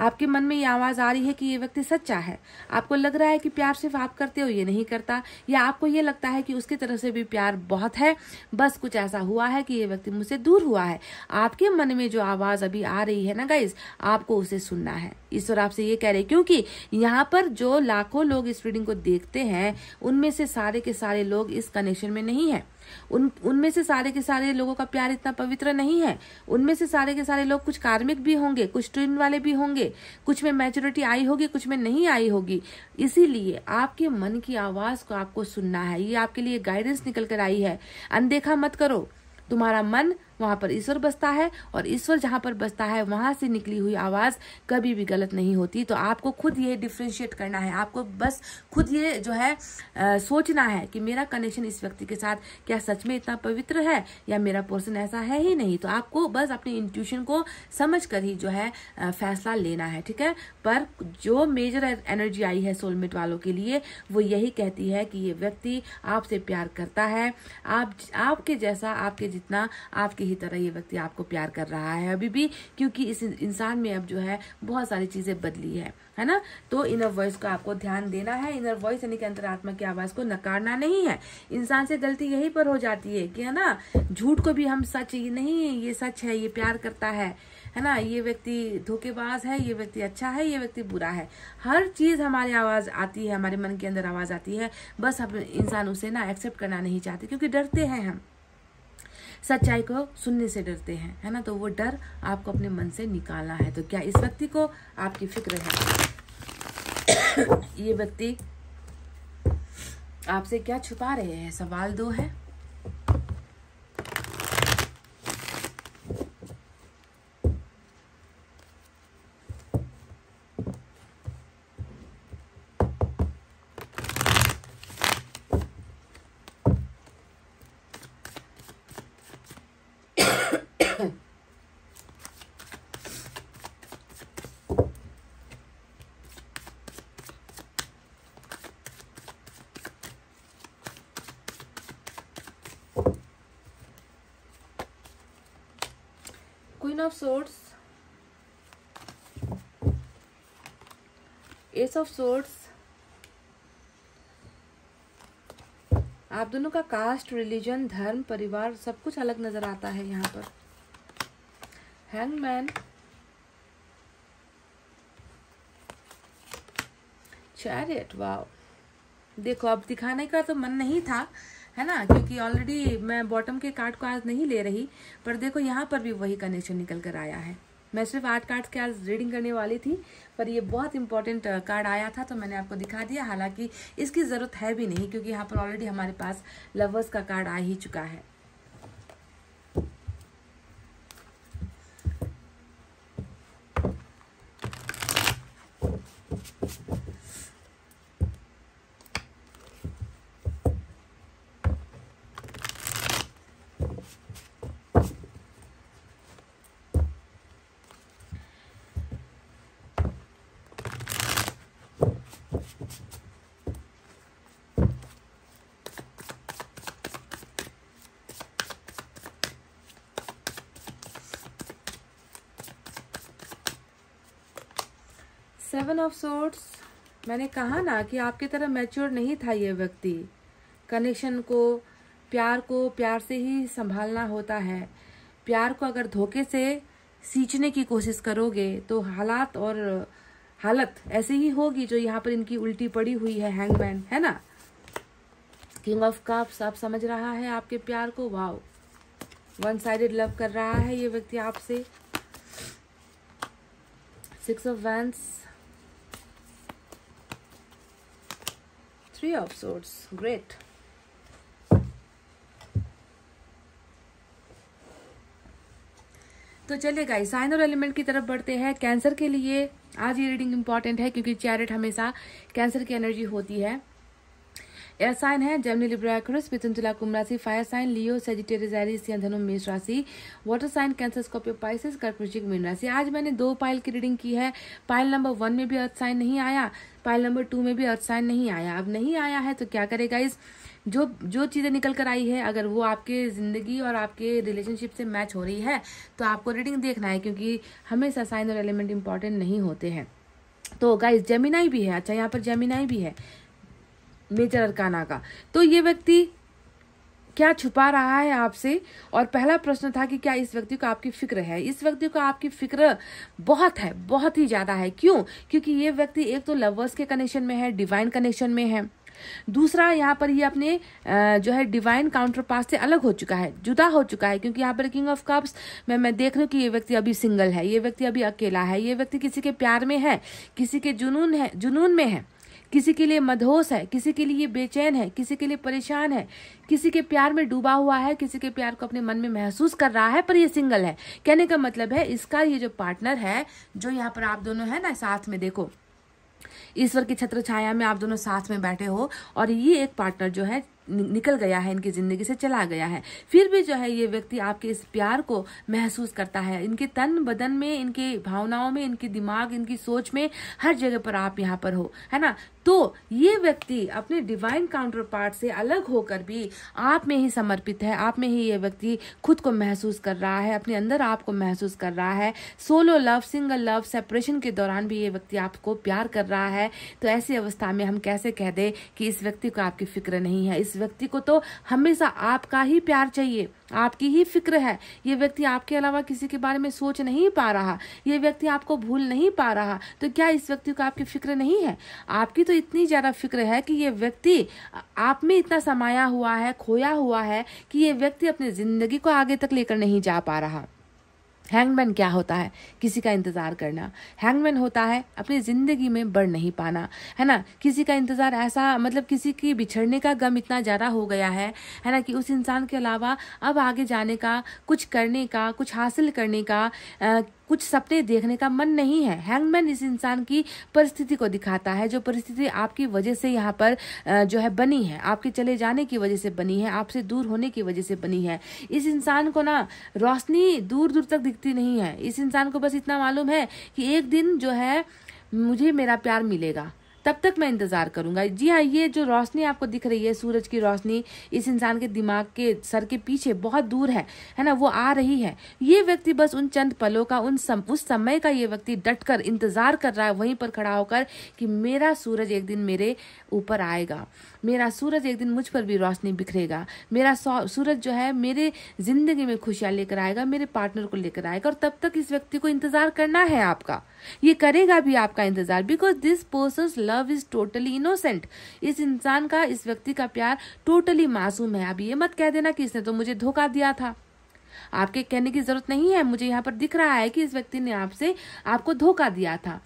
आपके मन में ये आवाज़ आ रही है कि ये व्यक्ति सच्चा है आपको लग रहा है कि प्यार सिर्फ आप करते हो ये नहीं करता या आपको ये लगता है कि उसकी तरफ से भी प्यार बहुत है बस कुछ ऐसा हुआ है कि ये व्यक्ति मुझसे दूर हुआ है आपके मन में जो आवाज़ अभी आ रही है ना गाइज आपको उसे सुनना है ईश्वर आपसे ये कह रहे क्योंकि यहाँ पर जो लाखों लोग इस रीडिंग को देखते हैं उनमें से सारे के सारे लोग इस कनेक्शन में नहीं है उन उनमें से सारे के सारे लोगों का प्यार इतना पवित्र नहीं है उनमें से सारे के सारे लोग कुछ कार्मिक भी होंगे कुछ ट्विन वाले भी होंगे कुछ में मैच्योरिटी आई होगी कुछ में नहीं आई होगी इसीलिए आपके मन की आवाज को आपको सुनना है ये आपके लिए गाइडेंस निकल कर आई है अनदेखा मत करो तुम्हारा मन वहाँ पर ईश्वर बसता है और ईश्वर जहां पर बसता है वहां से निकली हुई आवाज़ कभी भी गलत नहीं होती तो आपको खुद ये डिफ्रेंशिएट करना है आपको बस खुद ये जो है आ, सोचना है कि मेरा कनेक्शन इस व्यक्ति के साथ क्या सच में इतना पवित्र है या मेरा पोर्सन ऐसा है ही नहीं तो आपको बस अपने इंट्यूशन को समझ कर ही जो है आ, फैसला लेना है ठीक है पर जो मेजर एनर्जी आई है सोलमेट वालों के लिए वो यही कहती है कि ये व्यक्ति आपसे प्यार करता है आप आपके जैसा आपके जितना आपके ही तरह ये व्यक्ति आपको प्यार कर रहा है अभी भी क्योंकि इस इंसान में अब जो है बहुत सारी चीज़ें बदली है है ना तो इनर वॉइस को आपको ध्यान देना है इनर वॉइस यानी कि अंतरात्मा की आवाज़ को नकारना नहीं है इंसान से गलती यही पर हो जाती है कि है ना झूठ को भी हम सच ये नहीं ये सच है ये प्यार करता है है ना ये व्यक्ति धोखेबाज है ये व्यक्ति अच्छा है ये व्यक्ति बुरा है हर चीज़ हमारी आवाज़ आती है हमारे मन के अंदर आवाज़ आती है बस अब इंसान उसे ना एक्सेप्ट करना नहीं चाहते क्योंकि डरते हैं हम सच्चाई को सुनने से डरते हैं है ना तो वो डर आपको अपने मन से निकालना है तो क्या इस व्यक्ति को आपकी फिक्र है ये व्यक्ति आपसे क्या छुपा रहे हैं सवाल दो है एस ऑफ सोर्ट्स आप दोनों का कास्ट रिलीजन धर्म परिवार सब कुछ अलग नजर आता है यहाँ पर हैंगमैन चैरियट वाव देखो अब दिखाने का तो मन नहीं था है ना क्योंकि ऑलरेडी मैं बॉटम के कार्ड को आज नहीं ले रही पर देखो यहाँ पर भी वही कनेक्शन निकल कर आया है मैं सिर्फ आठ कार्ड के आज रीडिंग करने वाली थी पर ये बहुत इंपॉर्टेंट कार्ड आया था तो मैंने आपको दिखा दिया हालांकि इसकी ज़रूरत है भी नहीं क्योंकि यहाँ पर ऑलरेडी हमारे पास लवर्स का कार्ड आ ही चुका है सेवन ऑफ सोर्ट्स मैंने कहा ना कि आपकी तरह मैच्योर नहीं था ये व्यक्ति कनेक्शन को प्यार को प्यार से ही संभालना होता है प्यार को अगर धोखे से सींचने की कोशिश करोगे तो हालात और हालत ऐसे ही होगी जो यहाँ पर इनकी उल्टी पड़ी हुई है हैंगमैन है ना किंग ऑफ कप्स आप समझ रहा है आपके प्यार को वाव वन साइडेड लव कर रहा है ये व्यक्ति आपसे six of wands three of swords great तो चलिए गाइस साइन और एलिमेंट की तरफ बढ़ते हैं कैंसर के लिए आज ये रीडिंग इंपॉर्टेंट है क्योंकि चैरिट हमेशा कैंसर की एनर्जी होती है एयर साइन है जेमनी लिब्राक्रोस मिथुन तुला कुंभ राशि fire sign Leo Sagittarius Aries या धनु मेष राशि water sign Cancer Scorpio Pisces कर्कवृश्चिक मीन राशि आज मैंने दो पाइल की रीडिंग की है पाइल नंबर वन में भी अर्थ साइन नहीं आया पाइल नंबर टू में भी अर्थ साइन नहीं आया अब नहीं आया है तो क्या करेगा इस जो जो चीज़ें निकल कर आई है अगर वो आपके ज़िंदगी और आपके रिलेशनशिप से मैच हो रही है तो आपको रीडिंग देखना है क्योंकि हमेशा साइन और एलिमेंट इंपॉर्टेंट नहीं होते हैं तो गाइज जेमिनाई भी है अच्छा यहाँ पर जेमिनाई भी है मेजर अरकाना का तो ये व्यक्ति क्या छुपा रहा है आपसे और पहला प्रश्न था कि क्या इस व्यक्ति को आपकी फिक्र है इस व्यक्ति को आपकी फिक्र बहुत है बहुत ही ज़्यादा है क्यों क्योंकि ये व्यक्ति एक तो लवर्स के कनेक्शन में है डिवाइन कनेक्शन में है दूसरा यहाँ पर ये अपने जो है डिवाइन काउंटर पास से अलग हो चुका है जुदा हो चुका है क्योंकि यहाँ पर किंग ऑफ कप्स में मैं देख रही हूँ कि ये व्यक्ति अभी सिंगल है ये व्यक्ति अभी अकेला है ये व्यक्ति किसी के प्यार में है किसी के जुनून है जुनून में है किसी के लिए मधोस है किसी के लिए बेचैन है किसी के लिए परेशान है किसी के प्यार में डूबा हुआ है किसी के प्यार को अपने मन में महसूस कर रहा है पर ये सिंगल है कहने का मतलब है इसका ये जो पार्टनर है जो यहाँ पर आप दोनों है ना साथ में देखो ईश्वर की छत्र छाया में आप दोनों साथ में बैठे हो और ये एक पार्टनर जो है निकल गया है इनकी ज़िंदगी से चला गया है फिर भी जो है ये व्यक्ति आपके इस प्यार को महसूस करता है इनके तन बदन में इनके भावनाओं में इनके दिमाग इनकी सोच में हर जगह पर आप यहाँ पर हो है ना तो ये व्यक्ति अपने डिवाइन काउंटर पार्ट से अलग होकर भी आप में ही समर्पित है आप में ही ये व्यक्ति खुद को महसूस कर रहा है अपने अंदर आपको महसूस कर रहा है solo love single love separation के दौरान भी ये व्यक्ति आपको प्यार कर रहा है तो ऐसी अवस्था में हम कैसे कह दें कि इस व्यक्ति को आपकी फिक्र नहीं है इस व्यक्ति को तो हमेशा आपका ही प्यार चाहिए आपकी ही फिक्र है ये व्यक्ति आपके अलावा किसी के बारे में सोच नहीं पा रहा ये व्यक्ति आपको भूल नहीं पा रहा तो क्या इस व्यक्ति को आपकी फिक्र नहीं है आपकी तो इतनी ज़्यादा फिक्र है कि ये व्यक्ति आप में इतना समाया हुआ है खोया हुआ है कि ये व्यक्ति अपनी ज़िंदगी को आगे तक लेकर नहीं जा पा रहा हैंगमैन क्या होता है किसी का इंतज़ार करना हैंगमैन होता है अपनी ज़िंदगी में बढ़ नहीं पाना है ना किसी का इंतज़ार ऐसा मतलब किसी की बिछड़ने का गम इतना ज़्यादा हो गया है है ना कि उस इंसान के अलावा अब आगे जाने का कुछ करने का कुछ हासिल करने का आ, कुछ सपने देखने का मन नहीं है हैंगमैन इस इंसान की परिस्थिति को दिखाता है जो परिस्थिति आपकी वजह से यहाँ पर जो है बनी है आपके चले जाने की वजह से बनी है आपसे दूर होने की वजह से बनी है इस इंसान को ना रोशनी दूर दूर तक दिखती नहीं है इस इंसान को बस इतना मालूम है कि एक दिन जो है मुझे मेरा प्यार मिलेगा तब तक मैं इंतज़ार करूंगा जी हाँ ये जो रोशनी आपको दिख रही है सूरज की रोशनी इस इंसान के दिमाग के सर के पीछे बहुत दूर है है ना वो आ रही है ये व्यक्ति बस उन चंद पलों का उन सम, उस समय का ये व्यक्ति डट कर इंतज़ार कर रहा है वहीं पर खड़ा होकर कि मेरा सूरज एक दिन मेरे ऊपर आएगा मेरा सूरज एक दिन मुझ पर भी रोशनी बिखरेगा मेरा सूरज जो है मेरे ज़िंदगी में खुशियां लेकर आएगा मेरे पार्टनर को लेकर आएगा और तब तक इस व्यक्ति को इंतज़ार करना है आपका ये करेगा भी आपका इंतज़ार because this person love is totally innocent इस इंसान का इस व्यक्ति का प्यार टोटली मासूम है अब ये मत कह देना कि इसने तो मुझे धोखा दिया था आपके कहने की जरूरत नहीं है मुझे यहाँ पर दिख रहा है कि इस व्यक्ति ने आपसे आपको धोखा दिया था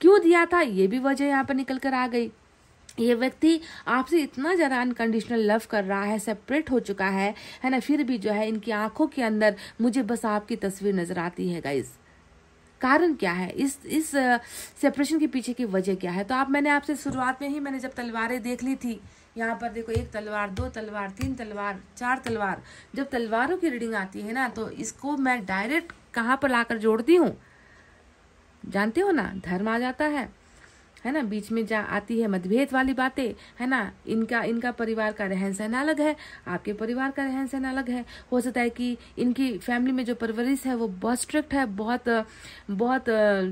क्यों दिया था ये भी वजह यहाँ पर निकल कर आ गई ये व्यक्ति आपसे इतना ज़्यादा अनकंडीशनल लव कर रहा है सेपरेट हो चुका है है ना फिर भी जो है इनकी आंखों के अंदर मुझे बस आपकी तस्वीर नज़र आती है गाइज़ कारण क्या है इस इस सेपरेशन के पीछे की वजह क्या है तो आप मैंने आपसे शुरुआत में ही मैंने जब तलवारें देख ली थी यहाँ पर देखो एक तलवार दो तलवार तीन तलवार चार तलवार जब तलवारों की रीडिंग आती है ना तो इसको मैं डायरेक्ट कहाँ पर लाकर जोड़ती हूँ जानते हो ना धर्म आ जाता है है ना बीच में जा आती है मतभेद वाली बातें है ना इनका इनका परिवार का रहन सहन अलग है आपके परिवार का रहन सहन अलग है हो सकता है कि इनकी फैमिली में जो परवरिश है वो बहुत स्ट्रिक्ट है बहुत बहुत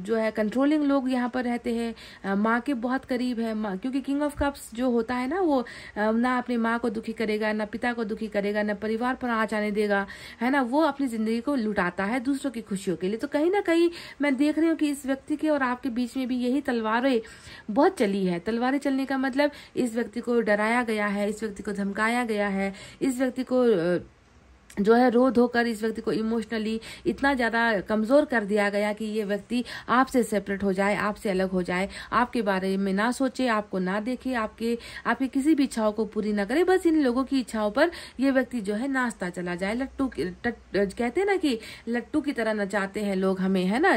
जो है कंट्रोलिंग लोग यहाँ पर रहते हैं माँ के बहुत करीब है माँ क्योंकि किंग ऑफ कप्स जो होता है ना वो ना अपनी माँ को दुखी करेगा ना पिता को दुखी करेगा ना परिवार पर आ जाने देगा है ना वो अपनी ज़िंदगी को लुटाता है दूसरों की खुशियों के लिए तो कहीं ना कहीं मैं देख रही हूँ कि इस व्यक्ति के और आपके बीच में भी यही तलवारें बहुत चली है तलवारें चलने का मतलब इस व्यक्ति को डराया गया है इस व्यक्ति को धमकाया गया है इस व्यक्ति को जो है रो धोकर इस व्यक्ति को इमोशनली इतना ज़्यादा कमज़ोर कर दिया गया कि ये व्यक्ति आपसे सेपरेट हो जाए आपसे अलग हो जाए आपके बारे में ना सोचे आपको ना देखे आपके आपकी किसी भी इच्छाओं को पूरी ना करे बस इन लोगों की इच्छाओं पर ये व्यक्ति जो है नाचता चला जाए लट्टू कहते हैं ना कि लट्टू की तरह नचाते हैं लोग हमें है ना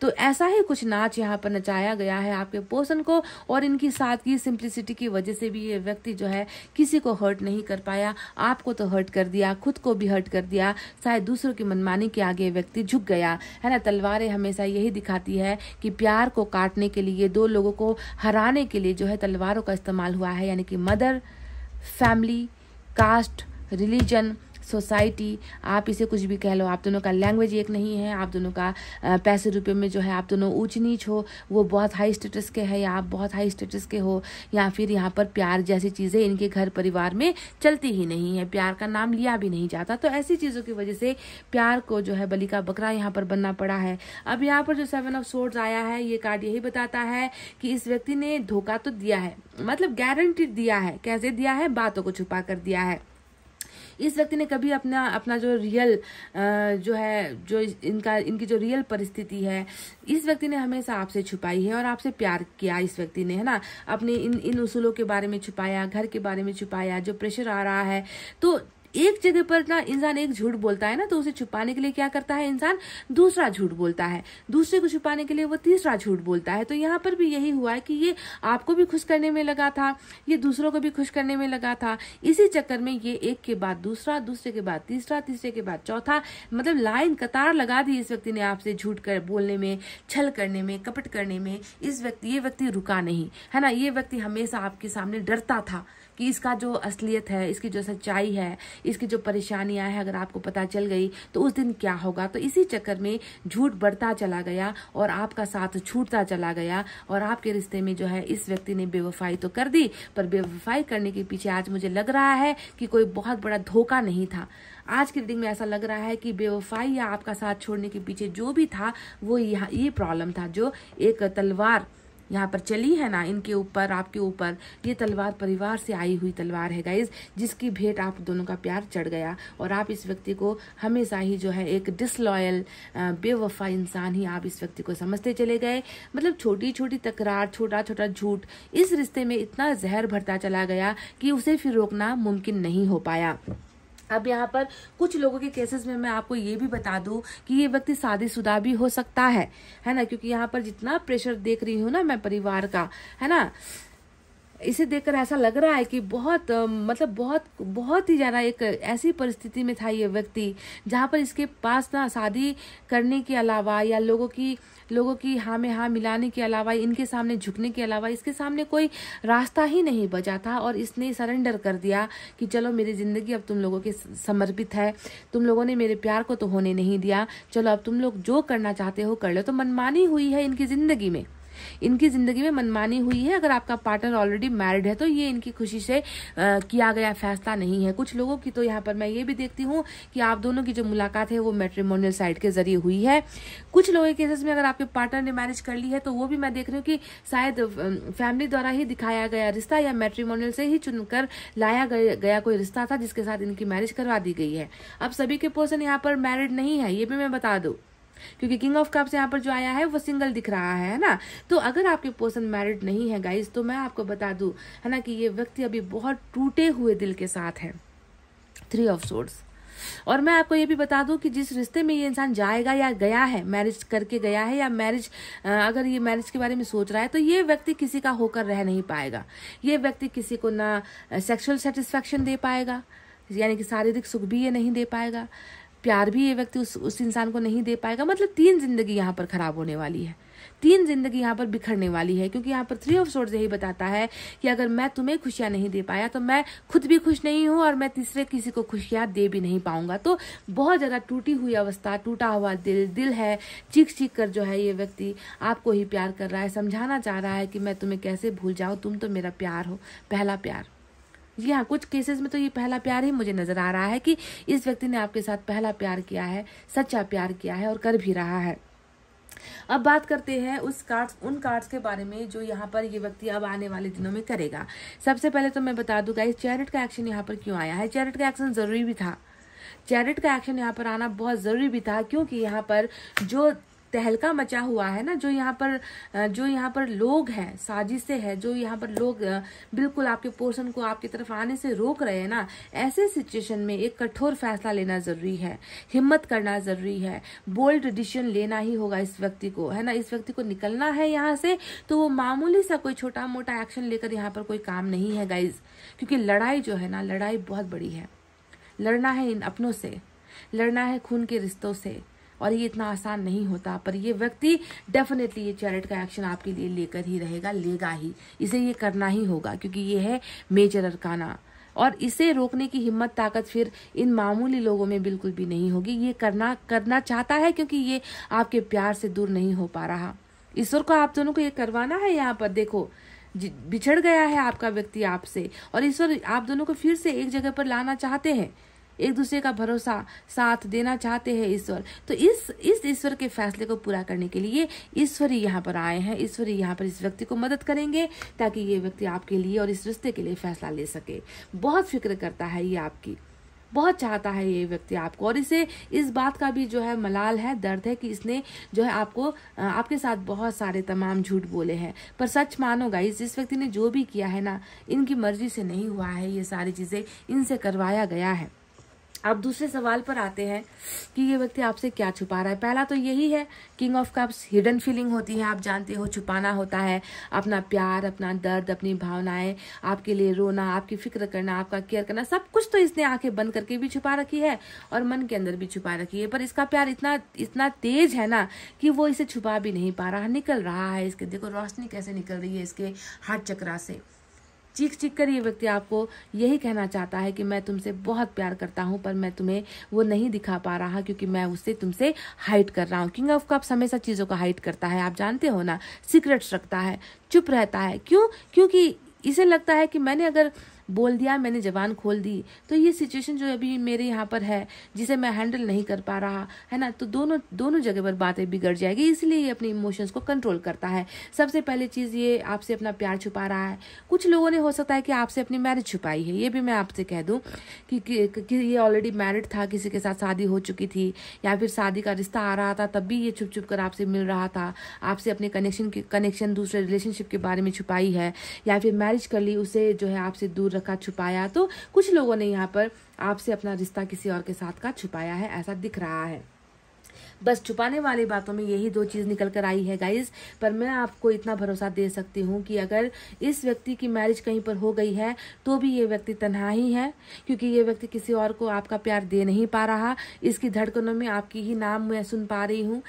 तो ऐसा ही कुछ नाच यहाँ पर नचाया गया है आपके पोषण को और इनकी सादगी सिंप्लिसिटी की वजह से भी ये व्यक्ति जो है किसी को हर्ट नहीं कर पाया आपको तो हर्ट कर दिया खुद को भी हर्ट कर दिया शायद दूसरों की मनमानी के आगे व्यक्ति झुक गया है ना तलवारें हमेशा यही दिखाती है कि प्यार को काटने के लिए दो लोगों को हराने के लिए जो है तलवारों का इस्तेमाल हुआ है यानी कि mother family caste religion society आप इसे कुछ भी कह लो आप दोनों का लैंग्वेज एक नहीं है आप दोनों का पैसे रुपये में जो है आप दोनों ऊँच नीच हो वो बहुत हाई स्टेटस के है या आप बहुत हाई स्टेटस के हो या फिर यहाँ पर प्यार जैसी चीज़ें इनके घर परिवार में चलती ही नहीं है प्यार का नाम लिया भी नहीं जाता तो ऐसी चीज़ों की वजह से प्यार को जो है बलि का बकरा यहाँ पर बनना पड़ा है अब यहाँ पर जो सेवन ऑफ सोर्ड्स आया है ये कार्ड यही बताता है कि इस व्यक्ति ने धोखा तो दिया है मतलब गारंटी दिया है कैसे दिया है बातों को छुपा कर दिया है इस व्यक्ति ने कभी अपना अपना जो रियल जो है जो इनका इनकी जो रियल परिस्थिति है इस व्यक्ति ने हमेशा आपसे छुपाई है और आपसे प्यार किया इस व्यक्ति ने है ना अपने इन इन उसूलों के बारे में छुपाया घर के बारे में छुपाया जो प्रेशर आ रहा है तो एक जगह पर ना इंसान एक झूठ बोलता है ना तो उसे छुपाने के लिए क्या करता है इंसान दूसरा झूठ बोलता है दूसरे को छुपाने के लिए वो तीसरा झूठ बोलता है तो यहाँ पर भी यही हुआ है कि ये आपको भी खुश करने में लगा था ये दूसरों को भी खुश करने में लगा था इसी चक्कर में ये एक के बाद दूसरा दूसरे के बाद तीसरा तीसरे के बाद चौथा मतलब लाइन कतार लगा दी इस व्यक्ति ने आपसे झूठ कर बोलने में छल करने में कपट करने में इस व्यक्ति ये व्यक्ति रुका नहीं है ना ये व्यक्ति हमेशा आपके सामने डरता था कि इसका जो असलियत है इसकी जो सच्चाई है इसकी जो परेशानियाँ हैं अगर आपको पता चल गई तो उस दिन क्या होगा तो इसी चक्कर में झूठ बढ़ता चला गया और आपका साथ छूटता चला गया और आपके रिश्ते में जो है इस व्यक्ति ने बेवफाई तो कर दी पर बेवफाई करने के पीछे आज मुझे लग रहा है कि कोई बहुत बड़ा धोखा नहीं था आज की रीडिंग में ऐसा लग रहा है कि बेवफाई या आपका साथ छोड़ने के पीछे जो भी था वो यह ये प्रॉब्लम था जो एक तलवार यहाँ पर चली है ना इनके ऊपर आपके ऊपर ये तलवार परिवार से आई हुई तलवार है गाइज जिसकी भेंट आप दोनों का प्यार चढ़ गया और आप इस व्यक्ति को हमेशा ही जो है एक डिसलॉयल बेवफा इंसान ही आप इस व्यक्ति को समझते चले गए मतलब छोटी छोटी तकरार छोटा छोटा झूठ इस रिश्ते में इतना जहर भरता चला गया कि उसे फिर रोकना मुमकिन नहीं हो पाया अब यहाँ पर कुछ लोगों के केसेस में मैं आपको ये भी बता दूँ कि ये व्यक्ति शादीशुदा भी हो सकता है है ना क्योंकि यहाँ पर जितना प्रेशर देख रही हूँ ना मैं परिवार का है ना इसे देखकर ऐसा लग रहा है कि बहुत मतलब बहुत बहुत ही ज़्यादा एक ऐसी परिस्थिति में था ये व्यक्ति जहाँ पर इसके पास ना शादी करने के अलावा या लोगों की लोगों की हाँ में हाँ मिलाने के अलावा इनके सामने झुकने के अलावा इसके सामने कोई रास्ता ही नहीं बचा था और इसने सरेंडर कर दिया कि चलो मेरी ज़िंदगी अब तुम लोगों के समर्पित है तुम लोगों ने मेरे प्यार को तो होने नहीं दिया चलो अब तुम लोग जो करना चाहते हो कर लो तो मनमानी हुई है इनकी ज़िंदगी में इनकी ज़िंदगी में मनमानी हुई है अगर आपका पार्टनर ऑलरेडी मैरिड है तो ये इनकी खुशी से आ, किया गया फैसला नहीं है कुछ लोगों की तो यहाँ पर मैं ये भी देखती हूँ कि आप दोनों की जो मुलाकात है वो मेट्रीमोनियल साइड के जरिए हुई है कुछ लोगों के केसेस में अगर आपके पार्टनर ने मैरिज कर ली है तो वो भी मैं देख रही हूँ कि शायद फैमिली द्वारा ही दिखाया गया रिश्ता या मेट्रीमोनियल से ही चुनकर लाया गया कोई रिश्ता था जिसके साथ इनकी मैरिज करवा दी गई है अब सभी के पर्सन यहाँ पर मैरिड नहीं है ये भी मैं बता दूँ क्योंकि किंग ऑफ कप्स यहाँ पर जो आया है वो सिंगल दिख रहा है ना तो अगर आपके पर्सन मैरिड नहीं है गाइज तो मैं आपको बता दू है ना कि ये व्यक्ति अभी बहुत टूटे हुए दिल के साथ है थ्री ऑफ सोर्ड्स और मैं आपको ये भी बता दूं कि जिस रिश्ते में ये इंसान जाएगा या गया है मैरिज करके गया है या मैरिज अगर ये मैरिज के बारे में सोच रहा है तो ये व्यक्ति किसी का होकर रह नहीं पाएगा ये व्यक्ति किसी को ना सेक्सुअल सेटिस्फेक्शन दे पाएगा यानी कि शारीरिक सुख भी ये नहीं दे पाएगा प्यार भी ये व्यक्ति उस उस इंसान को नहीं दे पाएगा मतलब तीन जिंदगी यहाँ पर खराब होने वाली है तीन जिंदगी यहाँ पर बिखरने वाली है क्योंकि यहाँ पर थ्री ऑफ सोर्स यही बताता है कि अगर मैं तुम्हें खुशियाँ नहीं दे पाया तो मैं खुद भी खुश नहीं हूँ और मैं तीसरे किसी को खुशियाँ दे भी नहीं पाऊंगा तो बहुत ज़्यादा टूटी हुई अवस्था टूटा हुआ दिल दिल है चीख चीख कर जो है ये व्यक्ति आपको ही प्यार कर रहा है समझाना चाह रहा है कि मैं तुम्हें कैसे भूल जाऊँ तुम तो मेरा प्यार हो पहला प्यार जी हाँ कुछ केसेस में तो ये पहला प्यार ही मुझे नज़र आ रहा है कि इस व्यक्ति ने आपके साथ पहला प्यार किया है सच्चा प्यार किया है और कर भी रहा है अब बात करते हैं उस कार्ड्स उन कार्ड्स के बारे में जो यहाँ पर ये व्यक्ति अब आने वाले दिनों में करेगा सबसे पहले तो मैं बता दूंगा इस चैरिट का एक्शन यहाँ पर क्यों आया है चैरिट का एक्शन ज़रूरी भी था चैरिट का एक्शन यहाँ पर आना बहुत ज़रूरी भी था क्योंकि यहाँ पर जो तहलका मचा हुआ है ना जो यहाँ पर जो यहाँ पर लोग हैं साजिशें है जो यहाँ पर लोग बिल्कुल आपके पोर्शन को आपकी तरफ आने से रोक रहे हैं ना ऐसे सिचुएशन में एक कठोर फैसला लेना जरूरी है हिम्मत करना जरूरी है बोल्ड डिसीजन लेना ही होगा इस व्यक्ति को है ना इस व्यक्ति को निकलना है यहाँ से तो वो मामूली सा कोई छोटा मोटा एक्शन लेकर यहाँ पर कोई काम नहीं है गाइज क्योंकि लड़ाई जो है ना लड़ाई बहुत बड़ी है लड़ना है इन अपनों से लड़ना है खून के रिश्तों से और ये इतना आसान नहीं होता पर ये व्यक्ति डेफिनेटली ये चैरिट का एक्शन आपके लिए लेकर ही रहेगा लेगा ही इसे ये करना ही होगा क्योंकि ये है मेजर अरकाना और इसे रोकने की हिम्मत ताकत फिर इन मामूली लोगों में बिल्कुल भी नहीं होगी ये करना करना चाहता है क्योंकि ये आपके प्यार से दूर नहीं हो पा रहा ईश्वर को आप दोनों को ये करवाना है यहाँ पर देखो बिछड़ गया है आपका व्यक्ति आपसे और ईश्वर आप दोनों को फिर से एक जगह पर लाना चाहते हैं एक दूसरे का भरोसा साथ देना चाहते हैं ईश्वर तो इस इस ईश्वर के फैसले को पूरा करने के लिए ईश्वर ही यहाँ पर आए हैं ईश्वर ही यहाँ पर इस व्यक्ति को मदद करेंगे ताकि ये व्यक्ति आपके लिए और इस रिश्ते के लिए फैसला ले सके बहुत फिक्र करता है ये आपकी बहुत चाहता है ये व्यक्ति आपको और इसे इस बात का भी जो है मलाल है दर्द है कि इसने जो है आपको आपके साथ बहुत सारे तमाम झूठ बोले हैं पर सच मानो गाइस जिस व्यक्ति ने जो भी किया है ना इनकी मर्जी से नहीं हुआ है ये सारी चीज़ें इनसे करवाया गया है अब दूसरे सवाल पर आते हैं कि ये व्यक्ति आपसे क्या छुपा रहा है पहला तो यही है king of cups hidden feeling होती है आप जानते हो छुपाना होता है अपना प्यार अपना दर्द अपनी भावनाएं आपके लिए रोना आपकी फिक्र करना आपका केयर करना सब कुछ तो इसने आंखें बंद करके भी छुपा रखी है और मन के अंदर भी छुपा रखी है पर इसका प्यार इतना इतना तेज है ना कि वो इसे छुपा भी नहीं पा रहा निकल रहा है इसके देखो रोशनी कैसे निकल रही है इसके हाथ चक्रा से चीख चीख कर ये व्यक्ति आपको यही कहना चाहता है कि मैं तुमसे बहुत प्यार करता हूँ पर मैं तुम्हें वो नहीं दिखा पा रहा क्योंकि मैं उससे तुमसे हाइट कर रहा हूँ किंग ऑफ कप्स हमेशा चीज़ों को हाइट करता है आप जानते हो ना सीक्रेट्स रखता है चुप रहता है क्यों क्योंकि इसे लगता है कि मैंने अगर बोल दिया मैंने जबान खोल दी तो ये सिचुएशन जो अभी मेरे यहाँ पर है जिसे मैं हैंडल नहीं कर पा रहा है ना तो दोनों दोनों जगह पर बातें बिगड़ जाएगी इसलिए ये अपने इमोशंस को कंट्रोल करता है सबसे पहले चीज़ ये आपसे अपना प्यार छुपा रहा है कुछ लोगों ने हो सकता है कि आपसे अपनी मैरिज छुपाई है ये भी मैं आपसे कह दूँ कि, कि, कि ये ऑलरेडी मैरिड था किसी के साथ शादी हो चुकी थी या फिर शादी का रिश्ता आ रहा था तब भी ये छुप छुप कर आपसे मिल रहा था आपसे अपने कनेक्शन के कनेक्शन दूसरे रिलेशनशिप के बारे में छुपाई है या फिर मैरिज कर ली उसे जो है आपसे दूर रख का छुपाया तो कुछ लोगों ने यहाँ पर आपसे अपना रिश्ता किसी और के साथ का छुपाया है ऐसा दिख रहा है बस छुपाने वाली बातों में यही दो चीज़ निकल कर आई है गाइज पर मैं आपको इतना भरोसा दे सकती हूँ कि अगर इस व्यक्ति की मैरिज कहीं पर हो गई है तो भी ये व्यक्ति तनहा ही है क्योंकि ये व्यक्ति किसी और को आपका प्यार दे नहीं पा रहा इसकी धड़कनों में आपकी ही नाम मैं सुन पा रही हूँ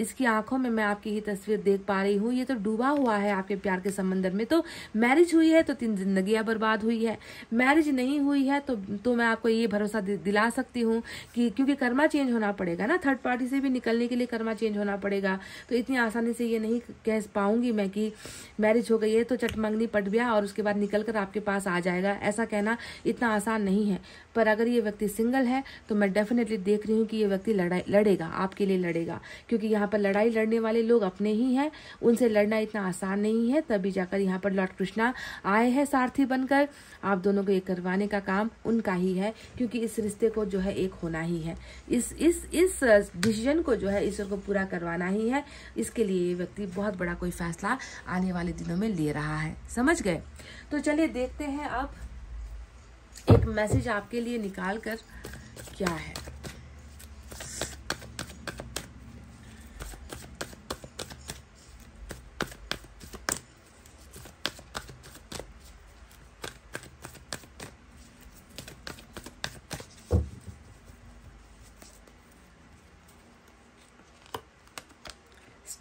इसकी आंखों में मैं आपकी ही तस्वीर देख पा रही हूँ ये तो डूबा हुआ है आपके प्यार के समंदर में तो मैरिज हुई है तो तीन जिंदगी बर्बाद हुई है मैरिज नहीं हुई है तो, तो मैं आपको ये भरोसा दिला सकती हूँ कि क्योंकि कर्मा चेंज होना पड़ेगा ना थर्ड पार्टी से भी में निकलने के लिए कर्मा चेंज होना पड़ेगा तो इतनी आसानी से ये नहीं कह पाऊंगी मैं कि मैरिज हो गई है तो चटमंगनी पट गया और उसके बाद निकल कर आपके पास आ जाएगा ऐसा कहना इतना आसान नहीं है पर अगर ये व्यक्ति सिंगल है तो मैं डेफिनेटली देख रही हूँ कि ये व्यक्ति लड़ाई लड़ेगा आपके लिए लड़ेगा क्योंकि यहाँ पर लड़ाई लड़ने वाले लोग अपने ही हैं उनसे लड़ना इतना आसान नहीं है तभी जाकर यहाँ पर लॉर्ड कृष्णा आए हैं सारथी बनकर आप दोनों को ये करवाने का काम उनका ही है क्योंकि इस रिश्ते को जो है एक होना ही है इस इस इस डिसीजन को जो है ईश्वर को पूरा करवाना ही है इसके लिए ये व्यक्ति बहुत बड़ा कोई फैसला आने वाले दिनों में ले रहा है समझ गए तो चलिए देखते हैं अब एक मैसेज आपके लिए निकाल कर क्या है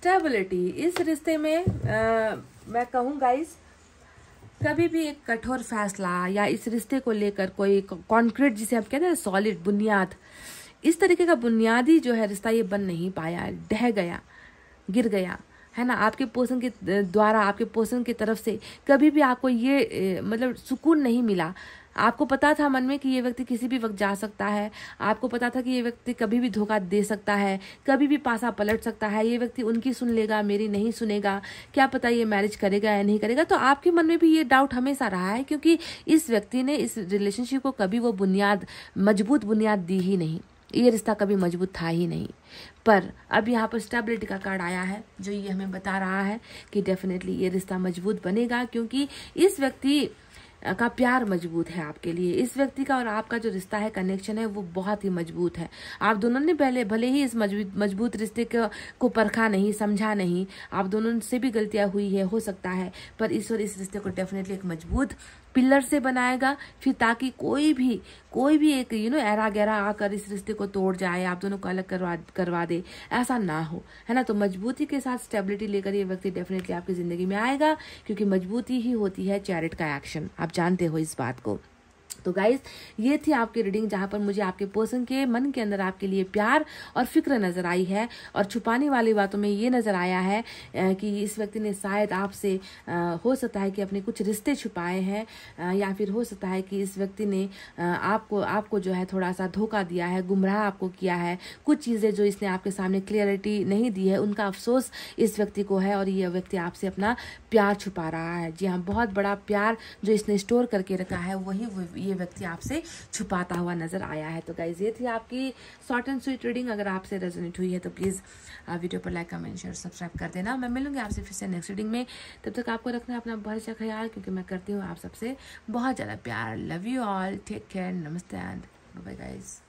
स्टेबिलिटी इस रिश्ते में आ, मैं कहूँ गाइस कभी भी एक कठोर फैसला या इस रिश्ते को लेकर कोई कॉन्क्रीट जिसे आप कहते हैं सॉलिड बुनियाद इस तरीके का बुनियादी जो है रिश्ता ये बन नहीं पाया ढह गया गिर गया है ना आपके पोषण के द्वारा आपके पोषण की तरफ से कभी भी आपको ये मतलब सुकून नहीं मिला आपको पता था मन में कि ये व्यक्ति किसी भी वक्त जा सकता है आपको पता था कि ये व्यक्ति कभी भी धोखा दे सकता है कभी भी पासा पलट सकता है ये व्यक्ति उनकी सुन लेगा मेरी नहीं सुनेगा क्या पता ये मैरिज करेगा या नहीं करेगा तो आपके मन में भी ये डाउट हमेशा रहा है क्योंकि इस व्यक्ति ने इस रिलेशनशिप को कभी वो बुनियाद मजबूत बुनियाद दी ही नहीं ये रिश्ता कभी मजबूत था ही नहीं पर अब यहाँ पर स्टेबिलिटी का कार्ड आया है जो ये हमें बता रहा है कि डेफिनेटली ये रिश्ता मजबूत बनेगा क्योंकि इस व्यक्ति का प्यार मजबूत है आपके लिए इस व्यक्ति का और आपका जो रिश्ता है कनेक्शन है वो बहुत ही मजबूत है आप दोनों ने पहले भले ही इस मजबूत रिश्ते को परखा नहीं समझा नहीं आप दोनों से भी गलतियां हुई है हो सकता है पर ईश्वर इस रिश्ते को डेफिनेटली एक मजबूत पिलर से बनाएगा फिर ताकि कोई भी कोई भी एक यू नो एरा गहरा आकर इस रिश्ते को तोड़ जाए आप दोनों को अलग करवा करवा दे ऐसा ना हो है ना तो मजबूती के साथ स्टेबिलिटी लेकर ये व्यक्ति डेफिनेटली आपकी ज़िंदगी में आएगा क्योंकि मजबूती ही होती है चैरिट का एक्शन आप जानते हो इस बात को तो गाइज ये थी आपकी रीडिंग जहाँ पर मुझे आपके पर्सन के मन के अंदर आपके लिए प्यार और फिक्र नज़र आई है और छुपाने वाली बातों में ये नज़र आया है कि इस व्यक्ति ने शायद आपसे हो सकता है कि अपने कुछ रिश्ते छुपाए हैं या फिर हो सकता है कि इस व्यक्ति ने आपको आपको जो है थोड़ा सा धोखा दिया है गुमराह आपको किया है कुछ चीज़ें जो इसने आपके सामने क्लियरिटी नहीं दी है उनका अफसोस इस व्यक्ति को है और ये व्यक्ति आपसे अपना प्यार छुपा रहा है जी हाँ बहुत बड़ा प्यार जो इसने स्टोर करके रखा है वही ये व्यक्ति आपसे छुपाता हुआ नजर आया है तो गाइज ये थी आपकी शॉर्ट एंड स्वीट रीडिंग अगर आपसे रेजोनेट हुई है तो प्लीज़ वीडियो पर लाइक कमेंट शेयर सब्सक्राइब कर देना मैं मिलूंगी आपसे फिर से नेक्स्ट रीडिंग में तब तक आपको रखना अपना बहुत अच्छा ख्याल क्योंकि मैं करती हूँ आप सबसे बहुत ज़्यादा प्यार love you all take care नमस्ते एंड बाय गाइज़